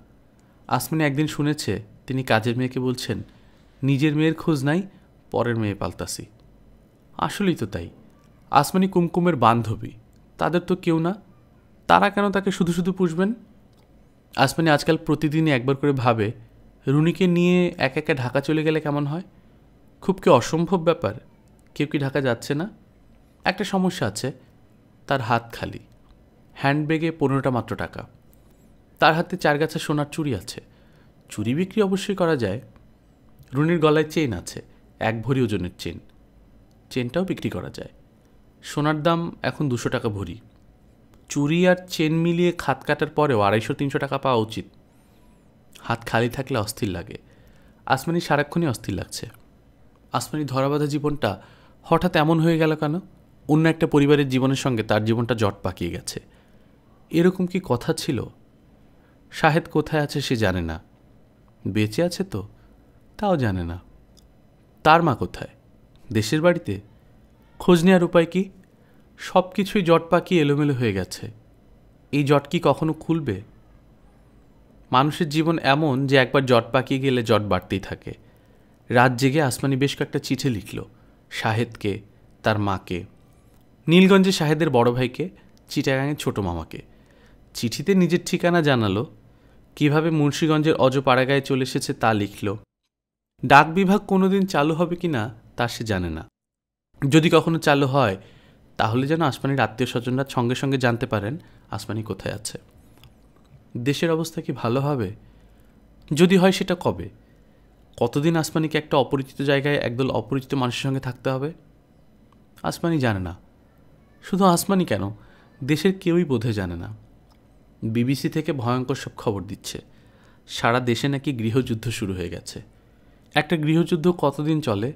আসমানি একদিন শুনেছে তিনি কাজের মেয়েকে বলছেন নিজের মেয়ের খোঁজ নাই পরের মেয়ে পাল্টাসি আসলেই তো তাই আসমানি কুমকুমের বান্ধবী তাদের তো কেউ না তারা কেন তাকে শুধু শুধু পুষবেন আসমানি আজকাল প্রতিদিনই একবার করে ভাবে রুনিকে নিয়ে এক একা ঢাকা চলে গেলে কেমন হয় খুব কি অসম্ভব ব্যাপার কেউ কি ঢাকা যাচ্ছে না একটা সমস্যা আছে তার হাত খালি হ্যান্ডব্যাগে পনেরোটা মাত্র টাকা তার হাতে চার গাছের সোনার চুরি আছে চুরি বিক্রি অবশ্যই করা যায় রুনির গলায় চেন আছে এক ভরি ওজনের চেন চেনটাও বিক্রি করা যায় সোনার দাম এখন দুশো টাকা ভরি চুরি আর চেন মিলিয়ে খাত কাটার পরেও আড়াইশো তিনশো টাকা পাওয়া উচিত হাত খালি থাকলে অস্থির লাগে আসমানি সারাক্ষণই অস্থির লাগছে আসমানি ধরাবাধা জীবনটা হঠাৎ এমন হয়ে গেল কেন অন্য একটা পরিবারের জীবনের সঙ্গে তার জীবনটা জট পাকিয়ে গেছে এরকম কি কথা ছিল শাহেদ কোথায় আছে সে জানে না বেঁচে আছে তো তাও জানে না তার মা কোথায় দেশের বাড়িতে খোঁজ নেওয়ার উপায় কি সব কিছুই জট পাকি এলোমেলো হয়ে গেছে এই জট কি কখনো খুলবে মানুষের জীবন এমন যে একবার জট পাকিয়ে গেলে জট বাড়তেই থাকে রাত জেগে আসমানি বেশ কয়েকটা চিঠি লিখল শাহেদকে তার মাকে নীলগঞ্জে শাহেদের বড় ভাইকে চিটাগাঙের ছোট মামাকে চিঠিতে নিজের ঠিকানা জানালো কিভাবে মুন্সীগঞ্জের অজপাড়াগায় চলে এসেছে তা লিখল ডাক বিভাগ কোনোদিন চালু হবে কি না তা সে জানে না যদি কখনো চালু হয় তাহলে যেন আসমানির আত্মীয় স্বজনরা সঙ্গে সঙ্গে জানতে পারেন আসমানি কোথায় আছে দেশের অবস্থা কি ভালো হবে যদি হয় সেটা কবে কতদিন আসমানিকে একটা অপরিচিত জায়গায় একদল অপরিচিত মানুষের সঙ্গে থাকতে হবে আসমানি জানে না শুধু আসমানি কেন দেশের কেউই বোধে জানে না বিবিসি থেকে ভয়ঙ্কর সব খবর দিচ্ছে সারা দেশে নাকি গৃহযুদ্ধ শুরু হয়ে গেছে একটা গৃহযুদ্ধ কতদিন চলে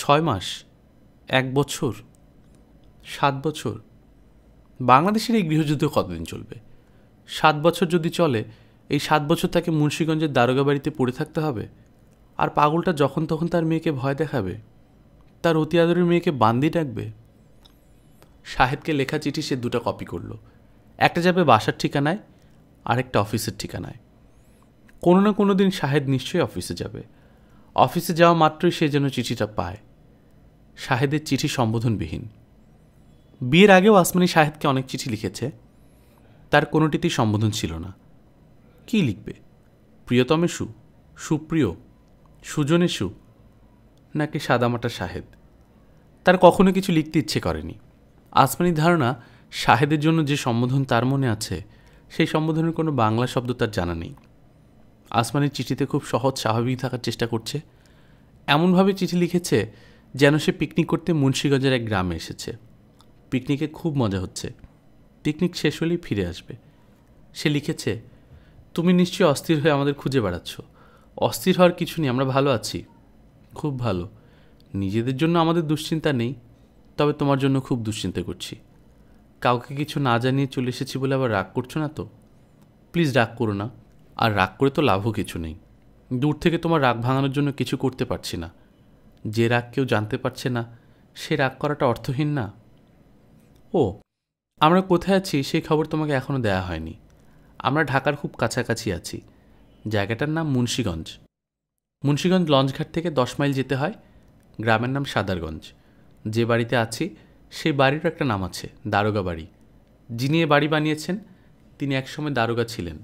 ছয় মাস এক বছর সাত বছর বাংলাদেশের এই গৃহযুদ্ধ কতদিন চলবে সাত বছর যদি চলে এই সাত বছর তাকে মুন্সীগঞ্জের দারোগা বাড়িতে পড়ে থাকতে হবে আর পাগলটা যখন তখন তার মেয়েকে ভয় দেখাবে তার অতি আদরের মেয়েকে বান্দি ডাকবে সাহেবকে লেখা চিঠি সে দুটো কপি করল একটা যাবে বাসার ঠিকানায় আরেকটা অফিসের ঠিকানায় কোনো না কোনো দিন সাহেব নিশ্চয়ই অফিসে যাবে অফিসে যাওয়া মাত্রই সে যেন চিঠিটা পায় শাহেদের চিঠি সম্বোধনবিহীন বিয়ের আগেও আসমানি শাহেদকে অনেক চিঠি লিখেছে তার কোনোটিতেই সম্বোধন ছিল না কি লিখবে প্রিয়তমে সু সুপ্রিয় সুজনে সু নাকি সাদামাটা শাহেদ তার কখনো কিছু লিখতে ইচ্ছে করেনি আসমানির ধারণা শাহেদের জন্য যে সম্বোধন তার মনে আছে সেই সম্বোধনের কোনো বাংলা শব্দ তার জানা নেই আসমানের চিঠিতে খুব সহজ স্বাভাবিক থাকার চেষ্টা করছে এমনভাবে চিঠি লিখেছে যেন সে পিকনিক করতে মুন্সীগঞ্জের এক গ্রামে এসেছে পিকনিকে খুব মজা হচ্ছে পিকনিক শেষ হলেই ফিরে আসবে সে লিখেছে তুমি নিশ্চয়ই অস্থির হয়ে আমাদের খুঁজে বেড়াচ্ছ অস্থির হওয়ার কিছু নেই আমরা ভালো আছি খুব ভালো নিজেদের জন্য আমাদের দুশ্চিন্তা নেই তবে তোমার জন্য খুব দুশ্চিন্তা করছি কাউকে কিছু না জানিয়ে চলে এসেছি বলে আবার রাগ করছো না তো প্লিজ রাগ করো না আর রাগ করে তো লাভও কিছু নেই দূর থেকে তোমার রাগ ভাঙানোর জন্য কিছু করতে পারছি না যে রাগ কেউ জানতে পারছে না সে রাগ করাটা অর্থহীন না ও আমরা কোথায় আছি সেই খবর তোমাকে এখনও দেয়া হয়নি আমরা ঢাকার খুব কাছাকাছি আছি জায়গাটার নাম মুন্সীগঞ্জ মুন্সীগঞ্জ লঞ্চঘাট থেকে দশ মাইল যেতে হয় গ্রামের নাম সাদারগঞ্জ যে বাড়িতে আছি সেই বাড়িরও একটা নাম আছে দারোগা বাড়ি যিনি এ বাড়ি বানিয়েছেন তিনি একসময় দারোগা ছিলেন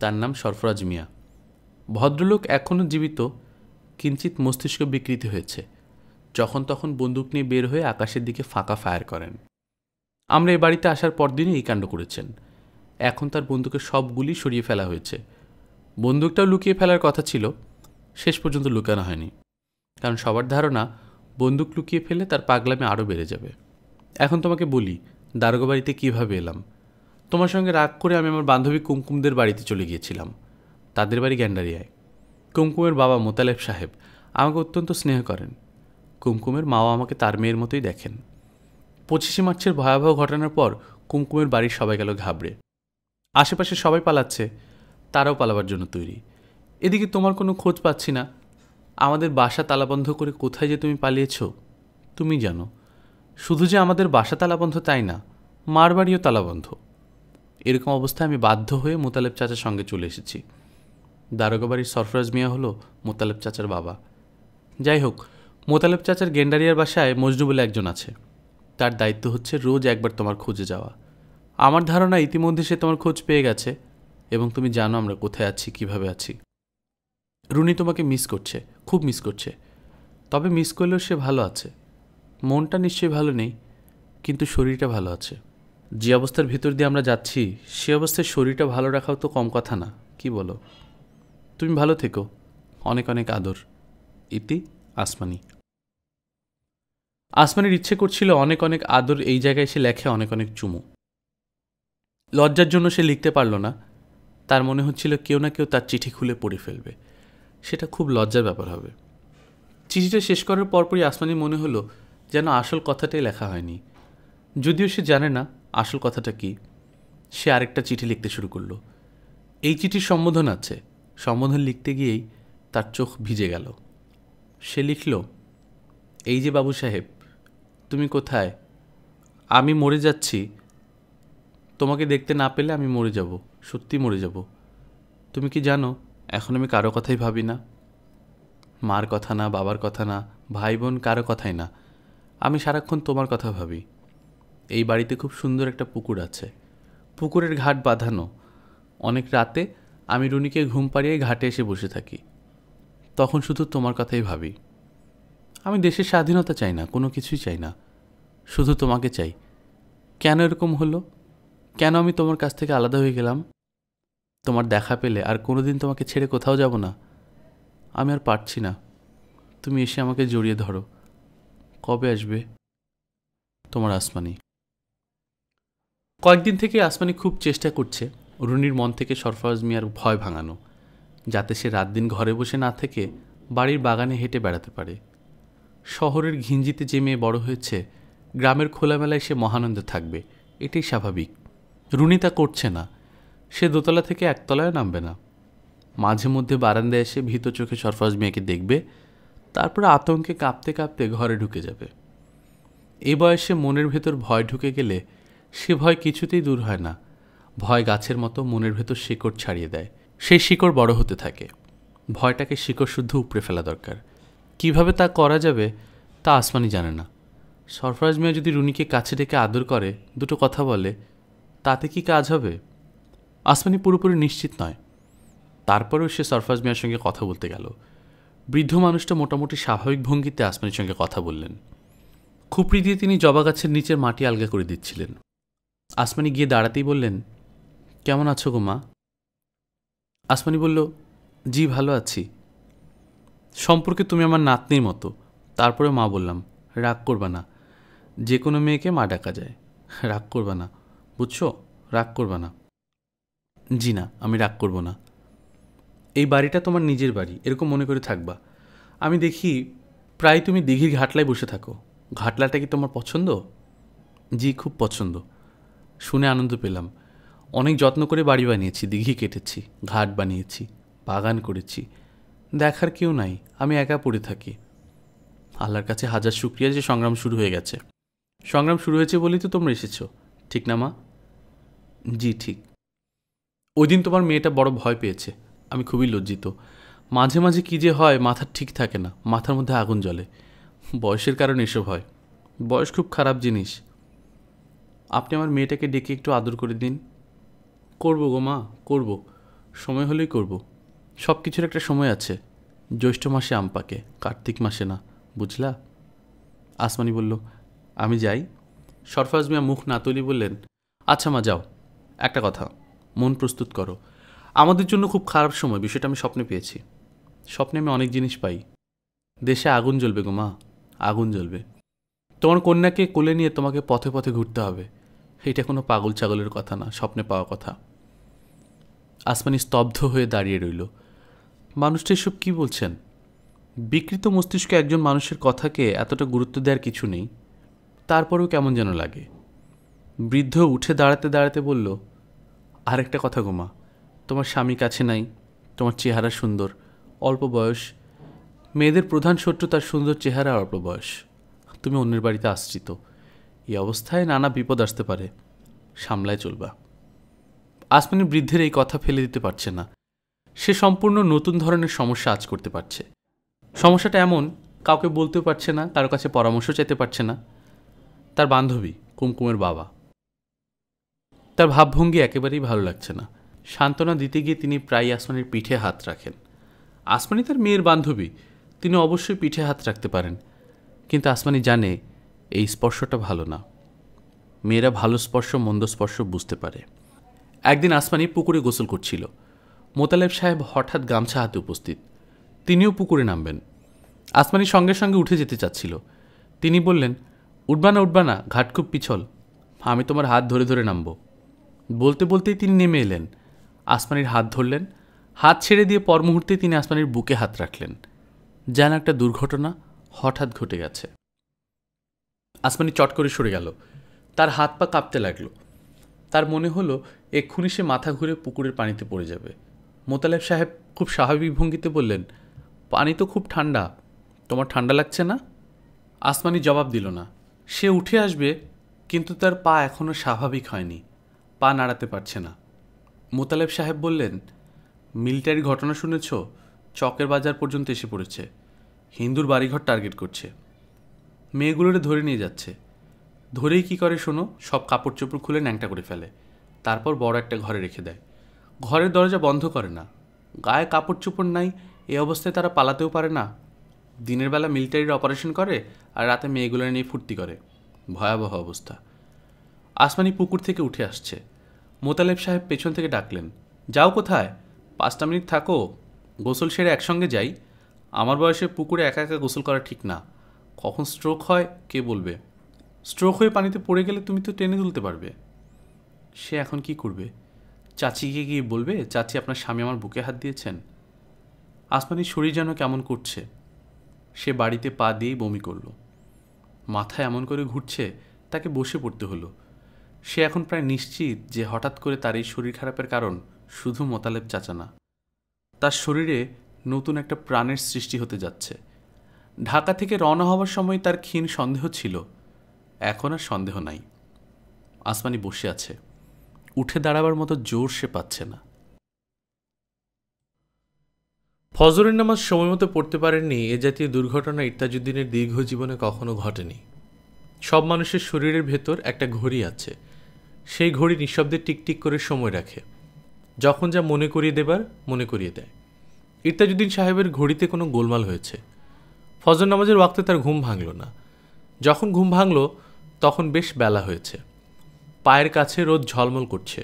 তার নাম সরফরাজ মিয়া ভদ্রলোক এখনও জীবিত কিঞ্চিত মস্তিষ্ক বিকৃতি হয়েছে যখন তখন বন্দুক নিয়ে বের হয়ে আকাশের দিকে ফাঁকা ফায়ার করেন আমরা এ বাড়িতে আসার পরদিনই এই কাণ্ড করেছেন এখন তার বন্দুকের সবগুলি সরিয়ে ফেলা হয়েছে বন্দুকটাও লুকিয়ে ফেলার কথা ছিল শেষ পর্যন্ত লুকানো হয়নি কারণ সবার ধারণা বন্দুক লুকিয়ে ফেলে তার পাগলামে আরও বেড়ে যাবে এখন তোমাকে বলি দারোগা বাড়িতে কীভাবে এলাম তোমার সঙ্গে রাগ করে আমি আমার বান্ধবী কুমকুমদের বাড়িতে চলে গিয়েছিলাম তাদের বাড়ি গ্যান্ডারিয়ায় কুমকুমের বাবা মোতালেব সাহেব আমাকে অত্যন্ত স্নেহ করেন কুমকুমের মাও আমাকে তার মেয়ের মতোই দেখেন পঁচিশে মার্চের ভয়াবহ ঘটনার পর কুমকুমের বাড়ির সবাই গেল ঘাবড়ে আশেপাশে সবাই পালাচ্ছে তারাও পালাবার জন্য তৈরি এদিকে তোমার কোনো খোঁজ পাচ্ছি না আমাদের বাসা তালাবন্ধ করে কোথায় যে তুমি পালিয়েছ তুমি জানো শুধু যে আমাদের বাসা তালাবন্ধ তাই না মার বাড়িও তালাবন্ধ এরকম অবস্থায় আমি বাধ্য হয়ে মোতালেব চাচার সঙ্গে চলে এসেছি বাড়ির সরফরাজ মিয়া হলো মোতালেব চাচার বাবা যাই হোক মোতালেব চাচার গেন্ডারিয়ার বাসায় মজনু বলে একজন আছে তার দায়িত্ব হচ্ছে রোজ একবার তোমার খুঁজে যাওয়া আমার ধারণা ইতিমধ্যে সে তোমার খোঁজ পেয়ে গেছে এবং তুমি জানো আমরা কোথায় আছি কিভাবে আছি রুনি তোমাকে মিস করছে খুব মিস করছে তবে মিস করলেও সে ভালো আছে মনটা নিশ্চয়ই ভালো নেই কিন্তু শরীরটা ভালো আছে যে অবস্থার ভেতর দিয়ে আমরা যাচ্ছি সে অবস্থায় শরীরটা ভালো রাখাও তো কম কথা না কি বলো তুমি ভালো থেকো অনেক অনেক আদর ইতি আসমানি আসমানির ইচ্ছে করছিল অনেক অনেক আদর এই জায়গায় সে লেখে অনেক অনেক চুমু লজ্জার জন্য সে লিখতে পারল না তার মনে হচ্ছিল কেউ না কেউ তার চিঠি খুলে পড়ে ফেলবে সেটা খুব লজ্জার ব্যাপার হবে চিঠিটা শেষ করার পরপরই আসমানি মনে হলো যেন আসল কথাটাই লেখা হয়নি যদিও সে জানে না আসল কথাটা কি সে আরেকটা চিঠি লিখতে শুরু করলো এই চিঠির সম্বোধন আছে সম্বোধন লিখতে গিয়েই তার চোখ ভিজে গেল সে লিখল এই যে বাবু সাহেব তুমি কোথায় আমি মরে যাচ্ছি তোমাকে দেখতে না পেলে আমি মরে যাব সত্যি মরে যাব তুমি কি জানো এখন আমি কারো কথাই ভাবি না মার কথা না বাবার কথা না ভাই বোন কারো কথাই না আমি সারাক্ষণ তোমার কথা ভাবি এই বাড়িতে খুব সুন্দর একটা পুকুর আছে পুকুরের ঘাট বাঁধানো অনেক রাতে আমি রুনিকে ঘুম পাড়িয়ে ঘাটে এসে বসে থাকি তখন শুধু তোমার কথাই ভাবি আমি দেশের স্বাধীনতা চাই না কোনো কিছুই চাই না শুধু তোমাকে চাই কেন এরকম হলো কেন আমি তোমার কাছ থেকে আলাদা হয়ে গেলাম তোমার দেখা পেলে আর কোনো দিন তোমাকে ছেড়ে কোথাও যাব না আমি আর পারছি না তুমি এসে আমাকে জড়িয়ে ধরো কবে আসবে তোমার আসমানি কয়েকদিন থেকে আসমানি খুব চেষ্টা করছে রুনির মন থেকে সরফরাজ মিয়ার ভয় ভাঙানো যাতে সে রাত দিন ঘরে বসে না থেকে বাড়ির বাগানে হেঁটে বেড়াতে পারে শহরের ঘিঞ্জিতে যে মেয়ে বড় হয়েছে গ্রামের খোলামেলায় সে মহানন্দে থাকবে এটাই স্বাভাবিক রুনি তা করছে না সে দোতলা থেকে একতলায় নামবে না মাঝে মধ্যে বারান্দায় এসে ভীত চোখে সরফরাজ মিয়াকে দেখবে তারপর আতঙ্কে কাঁপতে কাঁপতে ঘরে ঢুকে যাবে এ বয়সে মনের ভেতর ভয় ঢুকে গেলে সে ভয় কিছুতেই দূর হয় না ভয় গাছের মতো মনের ভেতর শিকড় ছাড়িয়ে দেয় সেই শিকড় বড় হতে থাকে ভয়টাকে শিকড় শুদ্ধ উপড়ে ফেলা দরকার কিভাবে তা করা যাবে তা আসমানি জানে না সরফরাজ মিয়া যদি রুনিকে কাছে ডেকে আদর করে দুটো কথা বলে তাতে কি কাজ হবে আসমানি পুরোপুরি নিশ্চিত নয় তারপরেও সে সরফরাজ মিয়ার সঙ্গে কথা বলতে গেল বৃদ্ধ মানুষটা মোটামুটি স্বাভাবিক ভঙ্গিতে আসমানির সঙ্গে কথা বললেন খুপড়ি দিয়ে তিনি জবা গাছের নিচের মাটি আলগা করে দিচ্ছিলেন আসমানি গিয়ে দাঁড়াতেই বললেন কেমন আছো গো মা আসমানি বলল জি ভালো আছি সম্পর্কে তুমি আমার নাতনির মতো তারপরে মা বললাম রাগ করবা না যে কোনো মেয়েকে মা ডাকা যায় রাগ করবা না বুঝছো রাগ করবা না জি না আমি রাগ করব না এই বাড়িটা তোমার নিজের বাড়ি এরকম মনে করে থাকবা আমি দেখি প্রায় তুমি দিঘির ঘাটলায় বসে থাকো ঘাটলাটা কি তোমার পছন্দ জি খুব পছন্দ শুনে আনন্দ পেলাম অনেক যত্ন করে বাড়ি বানিয়েছি দিঘি কেটেছি ঘাট বানিয়েছি বাগান করেছি দেখার কেউ নাই আমি একা পড়ে থাকি আল্লাহর কাছে হাজার শুক্রিয়া যে সংগ্রাম শুরু হয়ে গেছে সংগ্রাম শুরু হয়েছে বলেই তো তোমরা এসেছো ঠিক না মা জি ঠিক ওই দিন তোমার মেয়েটা বড় ভয় পেয়েছে আমি খুবই লজ্জিত মাঝে মাঝে কী যে হয় মাথা ঠিক থাকে না মাথার মধ্যে আগুন জ্বলে বয়সের কারণে এসব হয় বয়স খুব খারাপ জিনিস আপনি আমার মেয়েটাকে ডেকে একটু আদর করে দিন করব গো মা করব সময় হলেই করব সব কিছুর একটা সময় আছে জ্যৈষ্ঠ মাসে আম পাকে কার্তিক মাসে না বুঝলা আসমানি বলল আমি যাই সরফরাজ মিয়া মুখ না তুলি বললেন আচ্ছা মা যাও একটা কথা মন প্রস্তুত করো আমাদের জন্য খুব খারাপ সময় বিষয়টা আমি স্বপ্নে পেয়েছি স্বপ্নে আমি অনেক জিনিস পাই দেশে আগুন জ্বলবে গো মা আগুন জ্বলবে তোমার কন্যাকে কোলে নিয়ে তোমাকে পথে পথে ঘুরতে হবে এটা কোনো পাগল ছাগলের কথা না স্বপ্নে পাওয়া কথা আসমানি স্তব্ধ হয়ে দাঁড়িয়ে রইল মানুষটা এসব কী বলছেন বিকৃত মস্তিষ্কে একজন মানুষের কথাকে এতটা গুরুত্ব দেওয়ার কিছু নেই তারপরেও কেমন যেন লাগে বৃদ্ধ উঠে দাঁড়াতে দাঁড়াতে বলল আরেকটা কথা গোমা তোমার স্বামী কাছে নাই তোমার চেহারা সুন্দর অল্প বয়স মেয়েদের প্রধান শত্রু তার সুন্দর চেহারা অল্প বয়স তুমি অন্যের বাড়িতে আশ্রিত এই অবস্থায় নানা বিপদ আসতে পারে সামলায় চলবা আসমানি বৃদ্ধের এই কথা ফেলে দিতে পারছে না সে সম্পূর্ণ নতুন ধরনের সমস্যা আজ করতে পারছে সমস্যাটা এমন কাউকে বলতেও পারছে না কারো কাছে পরামর্শ চাইতে পারছে না তার বান্ধবী কুমকুমের বাবা তার ভাবভঙ্গি একেবারেই ভালো লাগছে না সান্ত্বনা দিতে গিয়ে তিনি প্রায় আসমানির পিঠে হাত রাখেন আসমানি তার মেয়ের বান্ধবী তিনি অবশ্যই পিঠে হাত রাখতে পারেন কিন্তু আসমানি জানে এই স্পর্শটা ভালো না মেয়েরা ভালো স্পর্শ মন্দ স্পর্শ বুঝতে পারে একদিন আসমানি পুকুরে গোসল করছিল মোতালেব সাহেব হঠাৎ গামছা হাতে উপস্থিত তিনিও পুকুরে নামবেন আসমানি সঙ্গে সঙ্গে উঠে যেতে চাচ্ছিল তিনি বললেন উঠবানা উঠবানা ঘাট খুব পিছল আমি তোমার হাত ধরে ধরে নামব বলতে বলতেই তিনি নেমে এলেন আসমানির হাত ধরলেন হাত ছেড়ে দিয়ে পর মুহূর্তে তিনি আসমানির বুকে হাত রাখলেন যেন একটা দুর্ঘটনা হঠাৎ ঘটে গেছে আসমানি চট করে সরে গেল তার হাত পা কাঁপতে লাগলো তার মনে হলো এক্ষুনি সে মাথা ঘুরে পুকুরের পানিতে পড়ে যাবে মোতালেব সাহেব খুব স্বাভাবিক ভঙ্গিতে বললেন পানি তো খুব ঠান্ডা তোমার ঠান্ডা লাগছে না আসমানি জবাব দিল না সে উঠে আসবে কিন্তু তার পা এখনও স্বাভাবিক হয়নি পা নাড়াতে পারছে না মোতালেব সাহেব বললেন মিলিটারির ঘটনা শুনেছ চকের বাজার পর্যন্ত এসে পড়েছে হিন্দুর বাড়িঘর টার্গেট করছে মেয়েগুলোরে ধরে নিয়ে যাচ্ছে ধরেই কি করে শোনো সব কাপড় চোপড় খুলে ন্যাংটা করে ফেলে তারপর বড় একটা ঘরে রেখে দেয় ঘরের দরজা বন্ধ করে না গায়ে কাপড় চোপড় নাই এ অবস্থায় তারা পালাতেও পারে না দিনের বেলা মিলিটারির অপারেশন করে আর রাতে মেয়েগুলো নিয়ে ফুর্তি করে ভয়াবহ অবস্থা আসমানি পুকুর থেকে উঠে আসছে মোতালেব সাহেব পেছন থেকে ডাকলেন যাও কোথায় পাঁচটা মিনিট থাকো গোসল সেরে একসঙ্গে যাই আমার বয়সে পুকুরে একা একা গোসল করা ঠিক না কখন স্ট্রোক হয় কে বলবে স্ট্রোক হয়ে পানিতে পড়ে গেলে তুমি তো টেনে তুলতে পারবে সে এখন কি করবে চাচিকে গিয়ে বলবে চাচি আপনার স্বামী আমার বুকে হাত দিয়েছেন আসমানির শরীর যেন কেমন করছে সে বাড়িতে পা দিয়েই বমি করল মাথা এমন করে ঘুরছে তাকে বসে পড়তে হলো সে এখন প্রায় নিশ্চিত যে হঠাৎ করে তার এই শরীর খারাপের কারণ শুধু মোতালেব চাচা না তার শরীরে নতুন একটা প্রাণের সৃষ্টি হতে যাচ্ছে ঢাকা থেকে রওনা হওয়ার সময় তার ক্ষীণ সন্দেহ ছিল এখন আর সন্দেহ নাই আসমানি বসে আছে উঠে দাঁড়াবার মতো জোর সে পাচ্ছে না ফজরের নামাজ সময়মতো পড়তে পারেননি এ জাতীয় দুর্ঘটনা ইরতাজুদ্দিনের দীর্ঘ জীবনে কখনো ঘটেনি সব মানুষের শরীরের ভেতর একটা ঘড়ি আছে সেই ঘড়ি নিঃশব্দে টিকটিক করে সময় রাখে যখন যা মনে করিয়ে দেবার মনে করিয়ে দেয় ইরতাজুদ্দিন সাহেবের ঘড়িতে কোনো গোলমাল হয়েছে ফজর নামাজের ওয়াক্তে তার ঘুম ভাঙল না যখন ঘুম ভাঙল তখন বেশ বেলা হয়েছে পায়ের কাছে রোদ ঝলমল করছে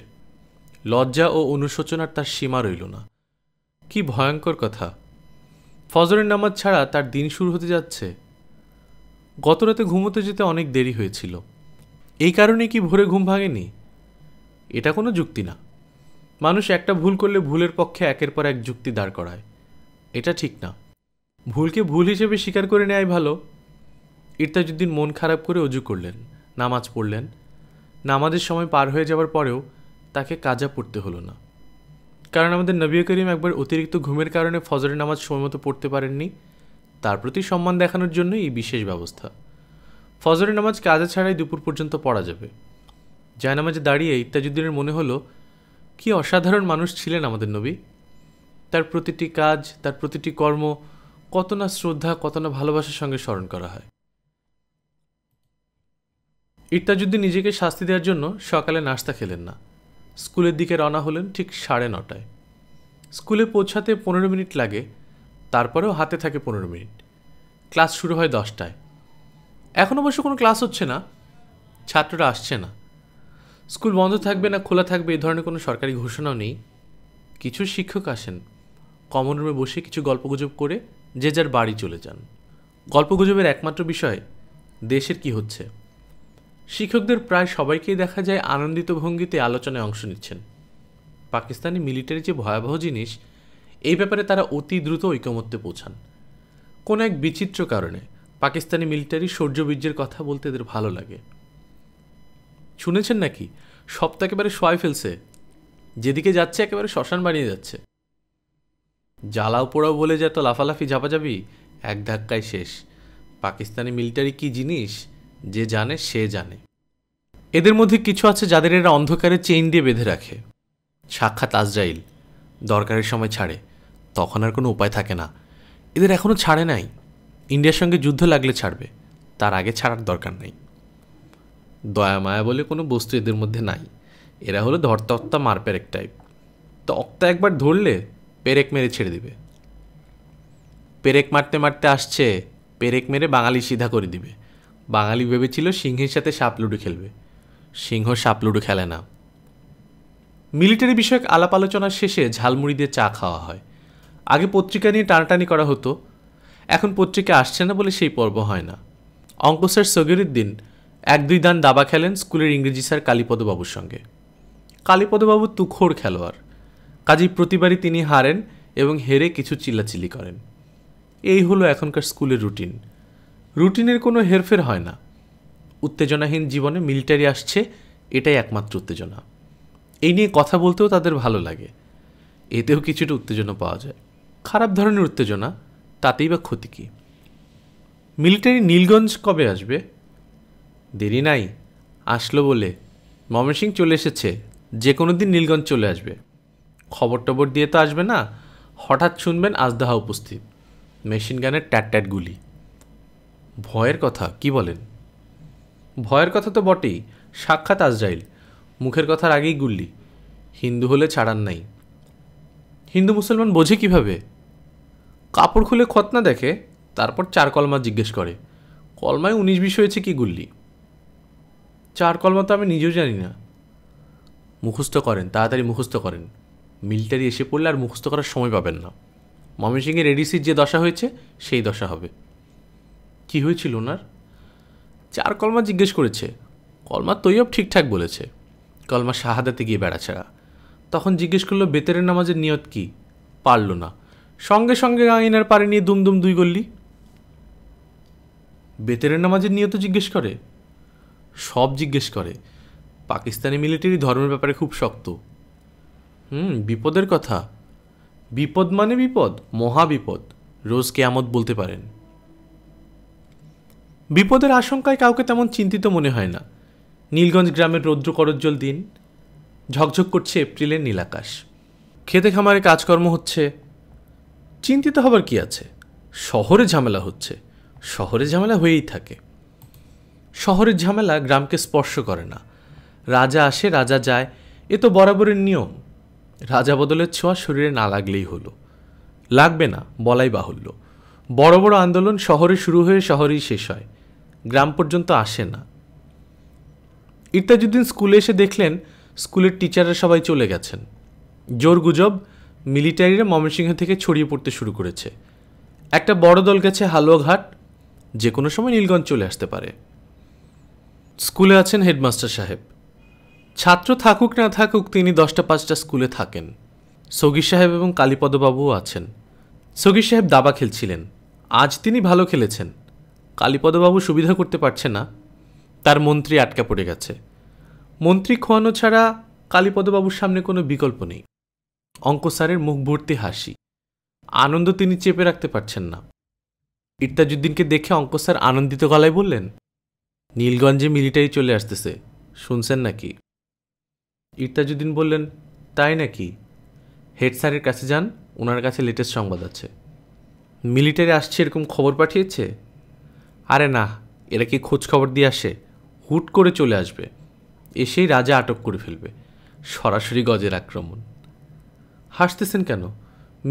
লজ্জা ও অনুশোচনার তার সীমা রইল না কি ভয়ঙ্কর কথা ফজরের নামাজ ছাড়া তার দিন শুরু হতে যাচ্ছে গতরাতে ঘুমোতে যেতে অনেক দেরি হয়েছিল এই কারণে কি ভোরে ঘুম ভাঙেনি এটা কোনো যুক্তি না মানুষ একটা ভুল করলে ভুলের পক্ষে একের পর এক যুক্তি দাঁড় করায় এটা ঠিক না ভুলকে ভুল হিসেবে স্বীকার করে নেয় ভালো ইরতাজুদ্দিন মন খারাপ করে অজু করলেন নামাজ পড়লেন নামাজের সময় পার হয়ে যাওয়ার পরেও তাকে কাজা পড়তে হলো না কারণ আমাদের নবী করিম একবার অতিরিক্ত ঘুমের কারণে ফজরের নামাজ সময়মতো পড়তে পারেননি তার প্রতি সম্মান দেখানোর জন্য এই বিশেষ ব্যবস্থা ফজরের নামাজ কাজা ছাড়াই দুপুর পর্যন্ত পড়া যাবে জায়নামাজে দাঁড়িয়ে ইত্যাজুদ্দিনের মনে হলো কি অসাধারণ মানুষ ছিলেন আমাদের নবী তার প্রতিটি কাজ তার প্রতিটি কর্ম কত না শ্রদ্ধা কত না ভালোবাসার সঙ্গে স্মরণ করা হয় ইর্তাজুদ্দিন নিজেকে শাস্তি দেওয়ার জন্য সকালে নাস্তা খেলেন না স্কুলের দিকে রওনা হলেন ঠিক সাড়ে নটায় স্কুলে পৌঁছাতে পনেরো মিনিট লাগে তারপরেও হাতে থাকে পনেরো মিনিট ক্লাস শুরু হয় দশটায় এখন অবশ্য কোনো ক্লাস হচ্ছে না ছাত্ররা আসছে না স্কুল বন্ধ থাকবে না খোলা থাকবে এ ধরনের কোনো সরকারি ঘোষণাও নেই কিছু শিক্ষক আসেন কমন রুমে বসে কিছু গল্পগুজব করে যে যার বাড়ি চলে যান গল্পগুজবের একমাত্র বিষয় দেশের কি হচ্ছে শিক্ষকদের প্রায় সবাইকেই দেখা যায় আনন্দিত ভঙ্গিতে আলোচনায় অংশ নিচ্ছেন পাকিস্তানি মিলিটারি যে ভয়াবহ জিনিস এই ব্যাপারে তারা অতি দ্রুত ঐকমত্যে পৌঁছান কোনো এক বিচিত্র কারণে পাকিস্তানি মিলিটারি সৌর্যবীর্যের কথা বলতে এদের ভালো লাগে শুনেছেন নাকি সপ্তাহ একেবারে শোয়াই ফেলছে যেদিকে যাচ্ছে একেবারে শ্মশান বানিয়ে যাচ্ছে জ্বালাও পোড়াও বলে এত লাফালাফি ঝাপাঝাপি এক ধাক্কায় শেষ পাকিস্তানি মিলিটারি কি জিনিস যে জানে সে জানে এদের মধ্যে কিছু আছে যাদের এরা অন্ধকারে চেইন দিয়ে বেঁধে রাখে সাক্ষাৎ আজরাইল দরকারের সময় ছাড়ে তখন আর কোনো উপায় থাকে না এদের এখনও ছাড়ে নাই ইন্ডিয়ার সঙ্গে যুদ্ধ লাগলে ছাড়বে তার আগে ছাড়ার দরকার নাই দয়া মায়া বলে কোনো বস্তু এদের মধ্যে নাই এরা হলো ধর্তত্তা মার পেরেক টাইপ তক্তা একবার ধরলে পেরেক মেরে ছেড়ে দিবে পেরেক মারতে মারতে আসছে পেরেক মেরে বাঙালি সিধা করে দিবে বাঙালি ভেবেছিল সিংহের সাথে সাপ লুডু খেলবে সিংহ সাপ লুডু খেলে না মিলিটারি বিষয়ক আলাপ আলোচনার শেষে ঝালমুড়ি দিয়ে চা খাওয়া হয় আগে পত্রিকা নিয়ে টানাটানি করা হতো এখন পত্রিকা আসছে না বলে সেই পর্ব হয় না অঙ্ক স্যার সগিরের দিন এক দুই দান দাবা খেলেন স্কুলের ইংরেজি স্যার কালীপদবাবুর সঙ্গে কালীপদবাবু তুখোর খেলোয়াড় কাজেই প্রতিবারই তিনি হারেন এবং হেরে কিছু চিল্লাচিল্লি করেন এই হলো এখনকার স্কুলের রুটিন রুটিনের কোনো হেরফের হয় না উত্তেজনাহীন জীবনে মিলিটারি আসছে এটাই একমাত্র উত্তেজনা এই নিয়ে কথা বলতেও তাদের ভালো লাগে এতেও কিছুটা উত্তেজনা পাওয়া যায় খারাপ ধরনের উত্তেজনা তাতেই বা ক্ষতি কী মিলিটারি নীলগঞ্জ কবে আসবে দেরি নাই আসলো বলে ময়মনসিং চলে এসেছে যে কোনো দিন নীলগঞ্জ চলে আসবে খবর টবর দিয়ে তো আসবে না হঠাৎ শুনবেন আজদাহা উপস্থিত মেশিন গানের ট্যাট ট্যাট গুলি ভয়ের কথা কি বলেন ভয়ের কথা তো বটেই সাক্ষাৎ আজরাইল মুখের কথার আগেই গুল্লি হিন্দু হলে ছাড়ান নাই হিন্দু মুসলমান বোঝে কিভাবে কাপড় খুলে খতনা দেখে তারপর চার কলমা জিজ্ঞেস করে কলমায় উনিশ বিশ হয়েছে কি গুল্লি চার কলমা তো আমি নিজেও জানি না মুখস্থ করেন তাড়াতাড়ি মুখস্থ করেন মিলিটারি এসে পড়লে আর মুখস্থ করার সময় পাবেন না ময়মনসিংহের এডিসির যে দশা হয়েছে সেই দশা হবে কি হয়েছিল ওনার চার কলমা জিজ্ঞেস করেছে কলমা তৈয়ব ঠিকঠাক বলেছে কলমা শাহাদাতে গিয়ে বেড়াছাড়া তখন জিজ্ঞেস করলো বেতের নামাজের নিয়ত কি পারল না সঙ্গে সঙ্গে আইনার পারে নিয়ে দুমদুম দুই গল্লি বেতেরের নামাজের নিয়ত জিজ্ঞেস করে সব জিজ্ঞেস করে পাকিস্তানি মিলিটারি ধর্মের ব্যাপারে খুব শক্ত হুম বিপদের কথা বিপদ মানে বিপদ মহাবিপদ রোজ কেয়ামত বলতে পারেন বিপদের আশঙ্কায় কাউকে তেমন চিন্তিত মনে হয় না নীলগঞ্জ গ্রামের রৌদ্র করজ্জ্বল দিন ঝকঝক করছে এপ্রিলের নীলাকাশ খেতে খামারে কাজকর্ম হচ্ছে চিন্তিত হবার কি আছে শহরে ঝামেলা হচ্ছে শহরে ঝামেলা হয়েই থাকে শহরের ঝামেলা গ্রামকে স্পর্শ করে না রাজা আসে রাজা যায় এ তো বরাবরের নিয়ম রাজা বদলের ছোঁয়া শরীরে না লাগলেই হলো লাগবে না বলাই বাহুল্য বড় বড় আন্দোলন শহরে শুরু হয়ে শহরেই শেষ হয় গ্রাম পর্যন্ত আসে না ইরতাজুদ্দিন স্কুলে এসে দেখলেন স্কুলের টিচাররা সবাই চলে গেছেন জোর গুজব মিলিটারিরা ময়মনসিংহ থেকে ছড়িয়ে পড়তে শুরু করেছে একটা বড় দল গেছে হালুয়াঘাট যে কোনো সময় নীলগঞ্জ চলে আসতে পারে স্কুলে আছেন হেডমাস্টার সাহেব ছাত্র থাকুক না থাকুক তিনি দশটা পাঁচটা স্কুলে থাকেন সগীর সাহেব এবং কালীপদবাবুও আছেন সগীর সাহেব দাবা খেলছিলেন আজ তিনি ভালো খেলেছেন কালীপদবাবু সুবিধা করতে পারছে না তার মন্ত্রী আটকে পড়ে গেছে মন্ত্রী খোয়ানো ছাড়া কালীপদবাবুর সামনে কোনো বিকল্প নেই অঙ্ক স্যারের মুখ ভর্তি হাসি আনন্দ তিনি চেপে রাখতে পারছেন না ইরতাজুদ্দিনকে দেখে অঙ্ক স্যার আনন্দিত গলায় বললেন নীলগঞ্জে মিলিটারি চলে আসতেছে শুনছেন নাকি ইর্তাজুদ্দিন বললেন তাই নাকি হেড স্যারের কাছে যান ওনার কাছে লেটেস্ট সংবাদ আছে মিলিটারি আসছে এরকম খবর পাঠিয়েছে আরে না এরা কি খোঁজ খবর দিয়ে আসে হুট করে চলে আসবে এসেই রাজা আটক করে ফেলবে সরাসরি গজের আক্রমণ হাসতেছেন কেন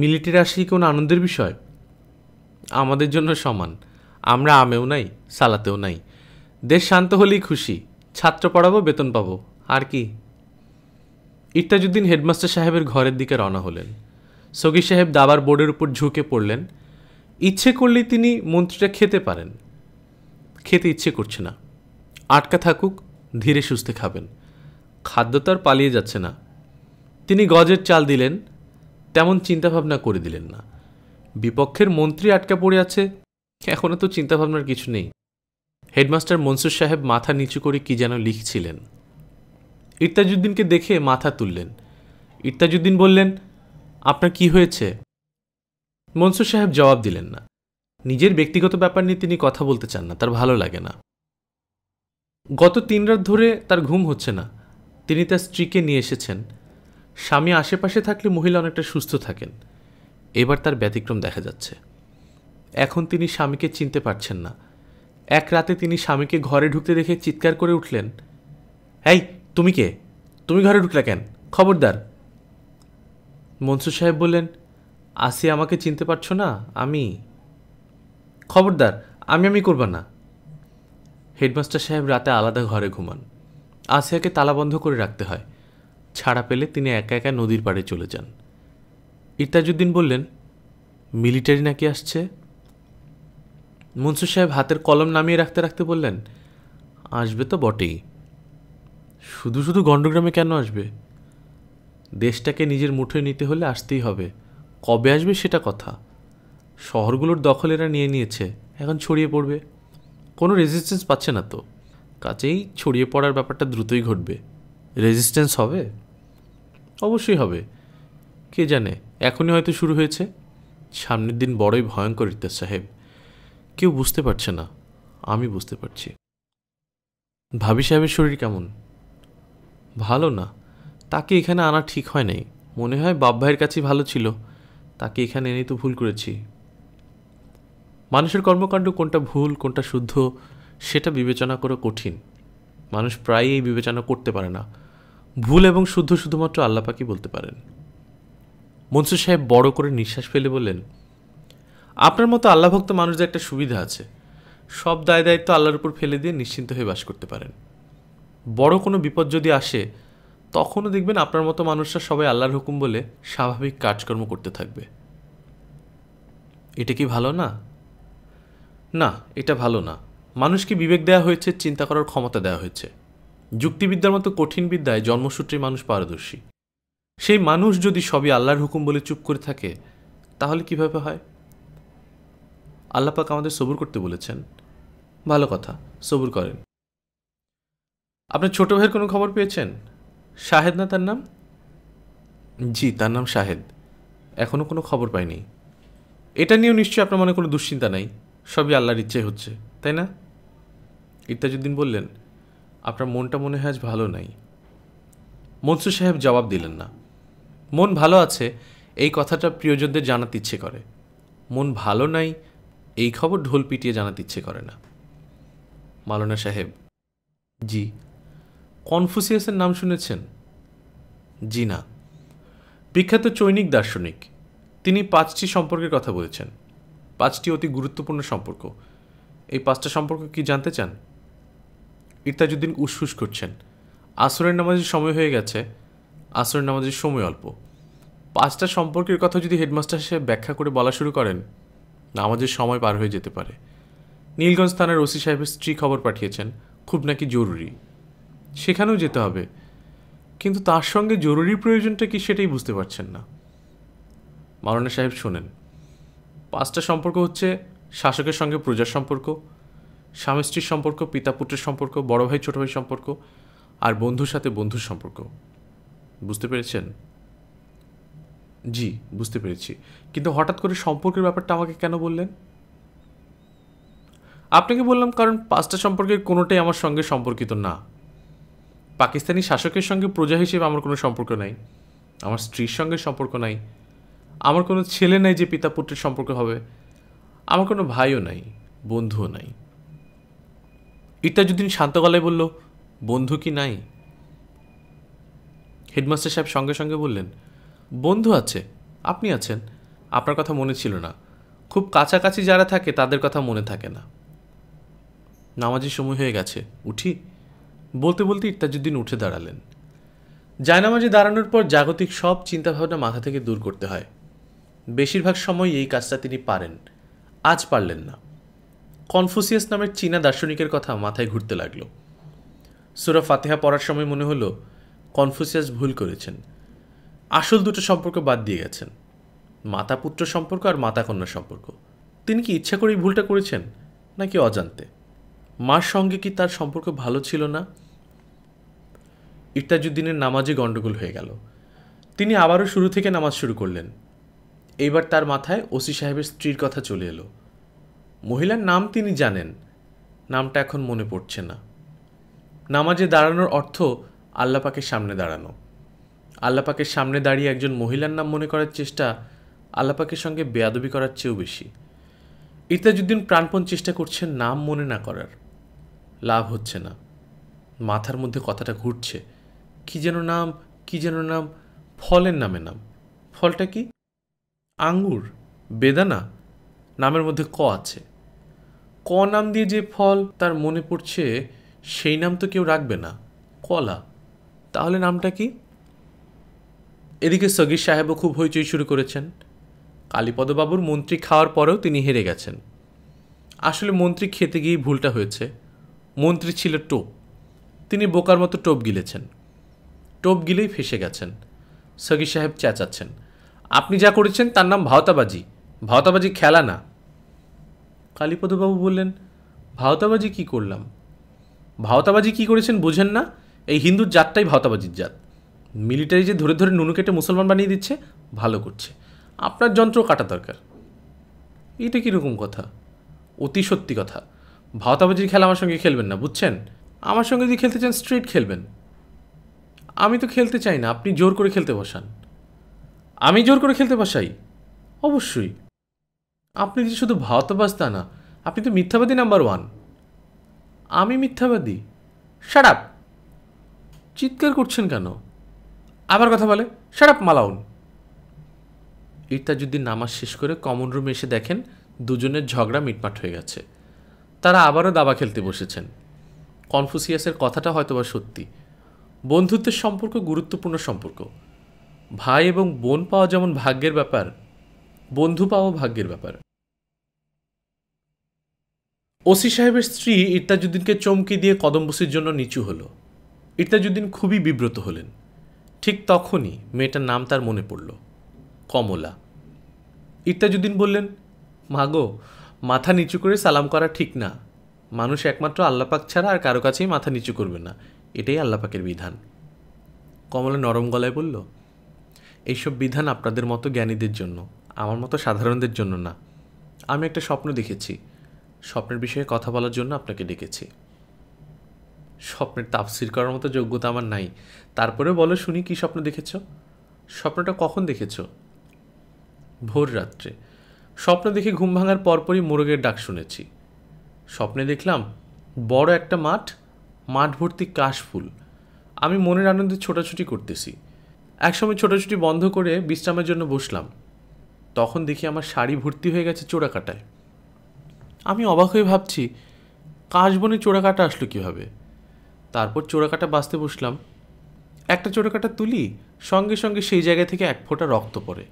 মিলিটারি আসে কি কোনো আনন্দের বিষয় আমাদের জন্য সমান আমরা আমেও নাই সালাতেও নাই দেশ শান্ত হলেই খুশি ছাত্র পড়াবো বেতন পাবো আর কি ইত্তাজুদ্দিন হেডমাস্টার সাহেবের ঘরের দিকে রওনা হলেন সগি সাহেব দাবার বোর্ডের উপর ঝুঁকে পড়লেন ইচ্ছে করলেই তিনি মন্ত্রীটা খেতে পারেন খেতে ইচ্ছে করছে না আটকা থাকুক ধীরে সুস্থে খাবেন খাদ্য তো আর পালিয়ে যাচ্ছে না তিনি গজের চাল দিলেন তেমন চিন্তাভাবনা করে দিলেন না বিপক্ষের মন্ত্রী আটকা পড়ে আছে এখনও তো চিন্তাভাবনার কিছু নেই হেডমাস্টার মনসুর সাহেব মাথা নিচু করে কি যেন লিখছিলেন ইরতাজুদ্দিনকে দেখে মাথা তুললেন ইরতাজুদ্দিন বললেন আপনার কি হয়েছে মনসুর সাহেব জবাব দিলেন না নিজের ব্যক্তিগত ব্যাপার নিয়ে তিনি কথা বলতে চান না তার ভালো লাগে না গত তিন রাত ধরে তার ঘুম হচ্ছে না তিনি তার স্ত্রীকে নিয়ে এসেছেন স্বামী আশেপাশে থাকলে মহিলা অনেকটা সুস্থ থাকেন এবার তার ব্যতিক্রম দেখা যাচ্ছে এখন তিনি স্বামীকে চিনতে পারছেন না এক রাতে তিনি স্বামীকে ঘরে ঢুকতে দেখে চিৎকার করে উঠলেন এই তুমি কে তুমি ঘরে ঢুকলে কেন খবরদার মনসুর সাহেব বললেন আসি আমাকে চিনতে পারছো না আমি খবরদার আমি আমি করবা না হেডমাস্টার সাহেব রাতে আলাদা ঘরে ঘুমান আসিয়াকে তালাবন্ধ করে রাখতে হয় ছাড়া পেলে তিনি একা একা নদীর পাড়ে চলে যান ইতাজুদ্দিন বললেন মিলিটারি নাকি আসছে মনসুর সাহেব হাতের কলম নামিয়ে রাখতে রাখতে বললেন আসবে তো বটেই শুধু শুধু গণ্ডগ্রামে কেন আসবে দেশটাকে নিজের মুঠোয় নিতে হলে আসতেই হবে কবে আসবে সেটা কথা শহরগুলোর দখল এরা নিয়ে নিয়েছে এখন ছড়িয়ে পড়বে কোনো রেজিস্ট্যান্স পাচ্ছে না তো কাজেই ছড়িয়ে পড়ার ব্যাপারটা দ্রুতই ঘটবে রেজিস্ট্যান্স হবে অবশ্যই হবে কে জানে এখনই হয়তো শুরু হয়েছে সামনের দিন বড়ই ভয়ঙ্কর ইত্যাস সাহেব কেউ বুঝতে পারছে না আমি বুঝতে পারছি ভাবি সাহেবের শরীর কেমন ভালো না তাকে এখানে আনা ঠিক হয় নাই মনে হয় বাপ ভাইয়ের কাছেই ভালো ছিল তাকে এখানে এনেই তো ভুল করেছি মানুষের কর্মকাণ্ড কোনটা ভুল কোনটা শুদ্ধ সেটা বিবেচনা করা কঠিন মানুষ প্রায়ই এই বিবেচনা করতে পারে না ভুল এবং শুদ্ধ শুধুমাত্র আল্লাপাকি বলতে পারেন মনসুর সাহেব বড় করে নিঃশ্বাস ফেলে বললেন আপনার মতো আল্লাভক্ত মানুষদের একটা সুবিধা আছে সব দায় দায়িত্ব আল্লাহর উপর ফেলে দিয়ে নিশ্চিন্ত হয়ে বাস করতে পারেন বড় কোনো বিপদ যদি আসে তখনও দেখবেন আপনার মতো মানুষরা সবাই আল্লাহর হুকুম বলে স্বাভাবিক কাজকর্ম করতে থাকবে এটা কি ভালো না না এটা ভালো না মানুষকে বিবেক দেওয়া হয়েছে চিন্তা করার ক্ষমতা দেওয়া হয়েছে যুক্তিবিদ্যার মতো কঠিন বিদ্যায় জন্মসূত্রে মানুষ পারদর্শী সেই মানুষ যদি সবই আল্লাহর হুকুম বলে চুপ করে থাকে তাহলে কিভাবে হয় আল্লাপাক আমাদের সবুর করতে বলেছেন ভালো কথা সবুর করেন আপনার ছোট ভাইয়ের কোনো খবর পেয়েছেন শাহেদ না তার নাম জি তার নাম শাহেদ এখনও কোনো খবর পাইনি এটা নিয়েও নিশ্চয়ই আপনার মনে কোনো দুশ্চিন্তা নাই সবই আল্লাহর ইচ্ছে হচ্ছে তাই না ইত্তাজুদ্দিন বললেন আপনার মনটা মনে হয় আজ ভালো নাই মনসুর সাহেব জবাব দিলেন না মন ভালো আছে এই কথাটা প্রিয়জনদের জানাতে ইচ্ছে করে মন ভালো নাই এই খবর ঢোল পিটিয়ে জানাতে ইচ্ছে করে না মালনা সাহেব জি কনফুসিয়াসের নাম শুনেছেন জি না বিখ্যাত চৈনিক দার্শনিক তিনি পাঁচটি সম্পর্কের কথা বলেছেন পাঁচটি অতি গুরুত্বপূর্ণ সম্পর্ক এই পাঁচটা সম্পর্ক কি জানতে চান ইরতাজুদ্দিন উসফুস করছেন আসরের নামাজের সময় হয়ে গেছে আসরের নামাজের সময় অল্প পাঁচটা সম্পর্কের কথা যদি হেডমাস্টার সাহেব ব্যাখ্যা করে বলা শুরু করেন নামাজের সময় পার হয়ে যেতে পারে নীলগঞ্জ থানার ওসি সাহেবের স্ত্রী খবর পাঠিয়েছেন খুব নাকি জরুরি সেখানেও যেতে হবে কিন্তু তার সঙ্গে জরুরি প্রয়োজনটা কি সেটাই বুঝতে পারছেন না মারানা সাহেব শোনেন পাঁচটা সম্পর্ক হচ্ছে শাসকের সঙ্গে প্রজার সম্পর্ক স্বামী স্ত্রীর সম্পর্ক পিতা পুত্রের সম্পর্ক বড় ভাই ছোটো ভাই সম্পর্ক আর বন্ধুর সাথে বন্ধুর সম্পর্ক বুঝতে পেরেছেন জি বুঝতে পেরেছি কিন্তু হঠাৎ করে সম্পর্কের ব্যাপারটা আমাকে কেন বললেন আপনাকে বললাম কারণ পাঁচটা সম্পর্কের কোনোটাই আমার সঙ্গে সম্পর্কিত না পাকিস্তানি শাসকের সঙ্গে প্রজা হিসেবে আমার কোনো সম্পর্ক নাই আমার স্ত্রীর সঙ্গে সম্পর্ক নাই আমার কোনো ছেলে নাই যে পিতা পুত্রের সম্পর্ক হবে আমার কোনো ভাইও নাই বন্ধুও নাই ইত্যাদুদ্দিন শান্ত গলায় বলল বন্ধু কি নাই হেডমাস্টার সাহেব সঙ্গে সঙ্গে বললেন বন্ধু আছে আপনি আছেন আপনার কথা মনে ছিল না খুব কাছাকাছি যারা থাকে তাদের কথা মনে থাকে না নামাজের সময় হয়ে গেছে উঠি বলতে বলতে ইত্তাজুদ্দিন উঠে দাঁড়ালেন জায়নামাজে দাঁড়ানোর পর জাগতিক সব চিন্তাভাবনা মাথা থেকে দূর করতে হয় বেশিরভাগ সময় এই কাজটা তিনি পারেন আজ পারলেন না কনফুসিয়াস নামের চীনা দার্শনিকের কথা মাথায় ঘুরতে লাগল সুরা ফাতেহা পড়ার সময় মনে হলো কনফুসিয়াস ভুল করেছেন আসল দুটো সম্পর্ক বাদ দিয়ে গেছেন মাতা পুত্র সম্পর্ক আর মাতা কন্যা সম্পর্ক তিনি কি ইচ্ছা করেই ভুলটা করেছেন নাকি অজান্তে মার সঙ্গে কি তার সম্পর্ক ভালো ছিল না ইফতাজুদ্দিনের নামাজে গণ্ডগোল হয়ে গেল তিনি আবারও শুরু থেকে নামাজ শুরু করলেন এইবার তার মাথায় ওসি সাহেবের স্ত্রীর কথা চলে এলো মহিলার নাম তিনি জানেন নামটা এখন মনে পড়ছে না নামাজে দাঁড়ানোর অর্থ আল্লাপাকের সামনে দাঁড়ানো আল্লাপাকের সামনে দাঁড়িয়ে একজন মহিলার নাম মনে করার চেষ্টা আল্লাপাকের সঙ্গে বেয়াদবি করার চেয়েও বেশি ইতাজুদ্দিন প্রাণপণ চেষ্টা করছেন নাম মনে না করার লাভ হচ্ছে না মাথার মধ্যে কথাটা ঘুরছে কী যেন নাম কী যেন নাম ফলের নামে নাম ফলটা কি আঙ্গুর বেদানা নামের মধ্যে ক আছে ক নাম দিয়ে যে ফল তার মনে পড়ছে সেই নাম তো কেউ রাখবে না কলা তাহলে নামটা কি এদিকে সগির সাহেবও খুব হইচই শুরু করেছেন কালীপদবাবুর মন্ত্রী খাওয়ার পরেও তিনি হেরে গেছেন আসলে মন্ত্রী খেতে গিয়ে ভুলটা হয়েছে মন্ত্রী ছিল টোপ তিনি বোকার মতো টোপ গিলেছেন টোপ গিলেই ফেসে গেছেন সগির সাহেব চেঁচাচ্ছেন আপনি যা করেছেন তার নাম ভাওতাবাজি ভাওতাবাজি খেলা না কালীপদবাবু বললেন ভাওতাবাজি কি করলাম ভাওতাবাজি কি করেছেন বোঝেন না এই হিন্দুর জাতটাই ভাওতাবাজির জাত মিলিটারি যে ধরে ধরে নুনু কেটে মুসলমান বানিয়ে দিচ্ছে ভালো করছে আপনার যন্ত্র কাটা দরকার এটা কীরকম কথা অতি সত্যি কথা ভাওতাবাজির খেলা আমার সঙ্গে খেলবেন না বুঝছেন আমার সঙ্গে যদি খেলতে চান স্ট্রিট খেলবেন আমি তো খেলতে চাই না আপনি জোর করে খেলতে বসান আমি জোর করে খেলতে বাসাই অবশ্যই আপনি যে শুধু ভাওতাবাজ তা না আপনি তো মিথ্যাবাদী নাম্বার ওয়ান আমি মিথ্যাবাদী সারাপ চিৎকার করছেন কেন আবার কথা বলে সারাপ মালাউন ইরতাজুদ্দিন নামাজ শেষ করে কমন রুমে এসে দেখেন দুজনের ঝগড়া মিটমাট হয়ে গেছে তারা আবারও দাবা খেলতে বসেছেন কনফুসিয়াসের কথাটা হয়তোবা সত্যি বন্ধুত্বের সম্পর্ক গুরুত্বপূর্ণ সম্পর্ক ভাই এবং বোন পাওয়া যেমন ভাগ্যের ব্যাপার বন্ধু পাওয়া ভাগ্যের ব্যাপার ওসি সাহেবের স্ত্রী ইর্তাজুদ্দিনকে চমকে দিয়ে কদম্বসির জন্য নিচু হল ইর্তাজুদ্দিন খুবই বিব্রত হলেন ঠিক তখনই মেয়েটার নাম তার মনে পড়ল কমলা ইর্তাজুদ্দিন বললেন মাগো মাথা নিচু করে সালাম করা ঠিক না মানুষ একমাত্র আল্লাপাক ছাড়া আর কারো কাছেই মাথা নিচু করবে না এটাই আল্লাপাকের বিধান কমলা নরম গলায় বলল এইসব বিধান আপনাদের মতো জ্ঞানীদের জন্য আমার মতো সাধারণদের জন্য না আমি একটা স্বপ্ন দেখেছি স্বপ্নের বিষয়ে কথা বলার জন্য আপনাকে ডেকেছি স্বপ্নের তাফসির করার মতো যোগ্যতা আমার নাই তারপরে বলো শুনি কি স্বপ্ন দেখেছ স্বপ্নটা কখন দেখেছ ভোর রাত্রে স্বপ্ন দেখে ঘুম ভাঙার পরপরই মোরগের ডাক শুনেছি স্বপ্নে দেখলাম বড় একটা মাঠ মাঠ ভর্তি কাশফুল আমি মনের আনন্দে ছোটাছুটি করতেছি একসময় ছোটাছুটি বন্ধ করে বিশ্রামের জন্য বসলাম তখন দেখি আমার শাড়ি ভর্তি হয়ে গেছে চোরাকাটায় আমি অবাক হয়ে ভাবছি কাশবনে চোরাকাটা আসলো কীভাবে তারপর চোরাকাটা বাঁচতে বসলাম একটা চোরাকাটা তুলি সঙ্গে সঙ্গে সেই জায়গা থেকে এক ফোঁটা রক্ত পড়ে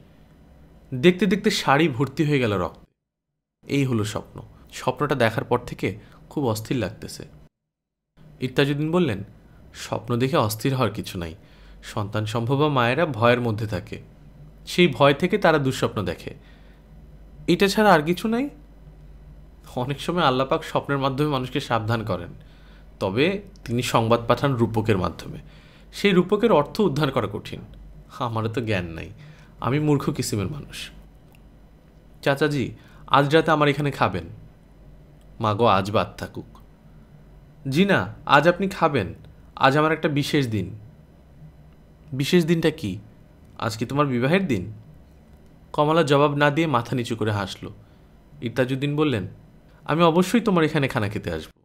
দেখতে দেখতে শাড়ি ভর্তি হয়ে গেল রক্ত এই হলো স্বপ্ন স্বপ্নটা দেখার পর থেকে খুব অস্থির লাগতেছে ইত্যাজুদ্দিন বললেন স্বপ্ন দেখে অস্থির হওয়ার কিছু নাই সন্তান সম্ভবা মায়েরা ভয়ের মধ্যে থাকে সেই ভয় থেকে তারা দুঃস্বপ্ন দেখে এটা ছাড়া আর কিছু নাই অনেক সময় আল্লাপাক স্বপ্নের মাধ্যমে মানুষকে সাবধান করেন তবে তিনি সংবাদ পাঠান রূপকের মাধ্যমে সেই রূপকের অর্থ উদ্ধার করা কঠিন আমারও তো জ্ঞান নাই আমি মূর্খ কিসিমের মানুষ চাচাজি আজ রাতে আমার এখানে খাবেন মা গো আজ বাদ থাকুক জি না আজ আপনি খাবেন আজ আমার একটা বিশেষ দিন বিশেষ দিনটা কি আজ কি তোমার বিবাহের দিন কমলা জবাব না দিয়ে মাথা নিচু করে হাসল ইতাজুদ্দিন বললেন আমি অবশ্যই তোমার এখানে খানা খেতে আসবো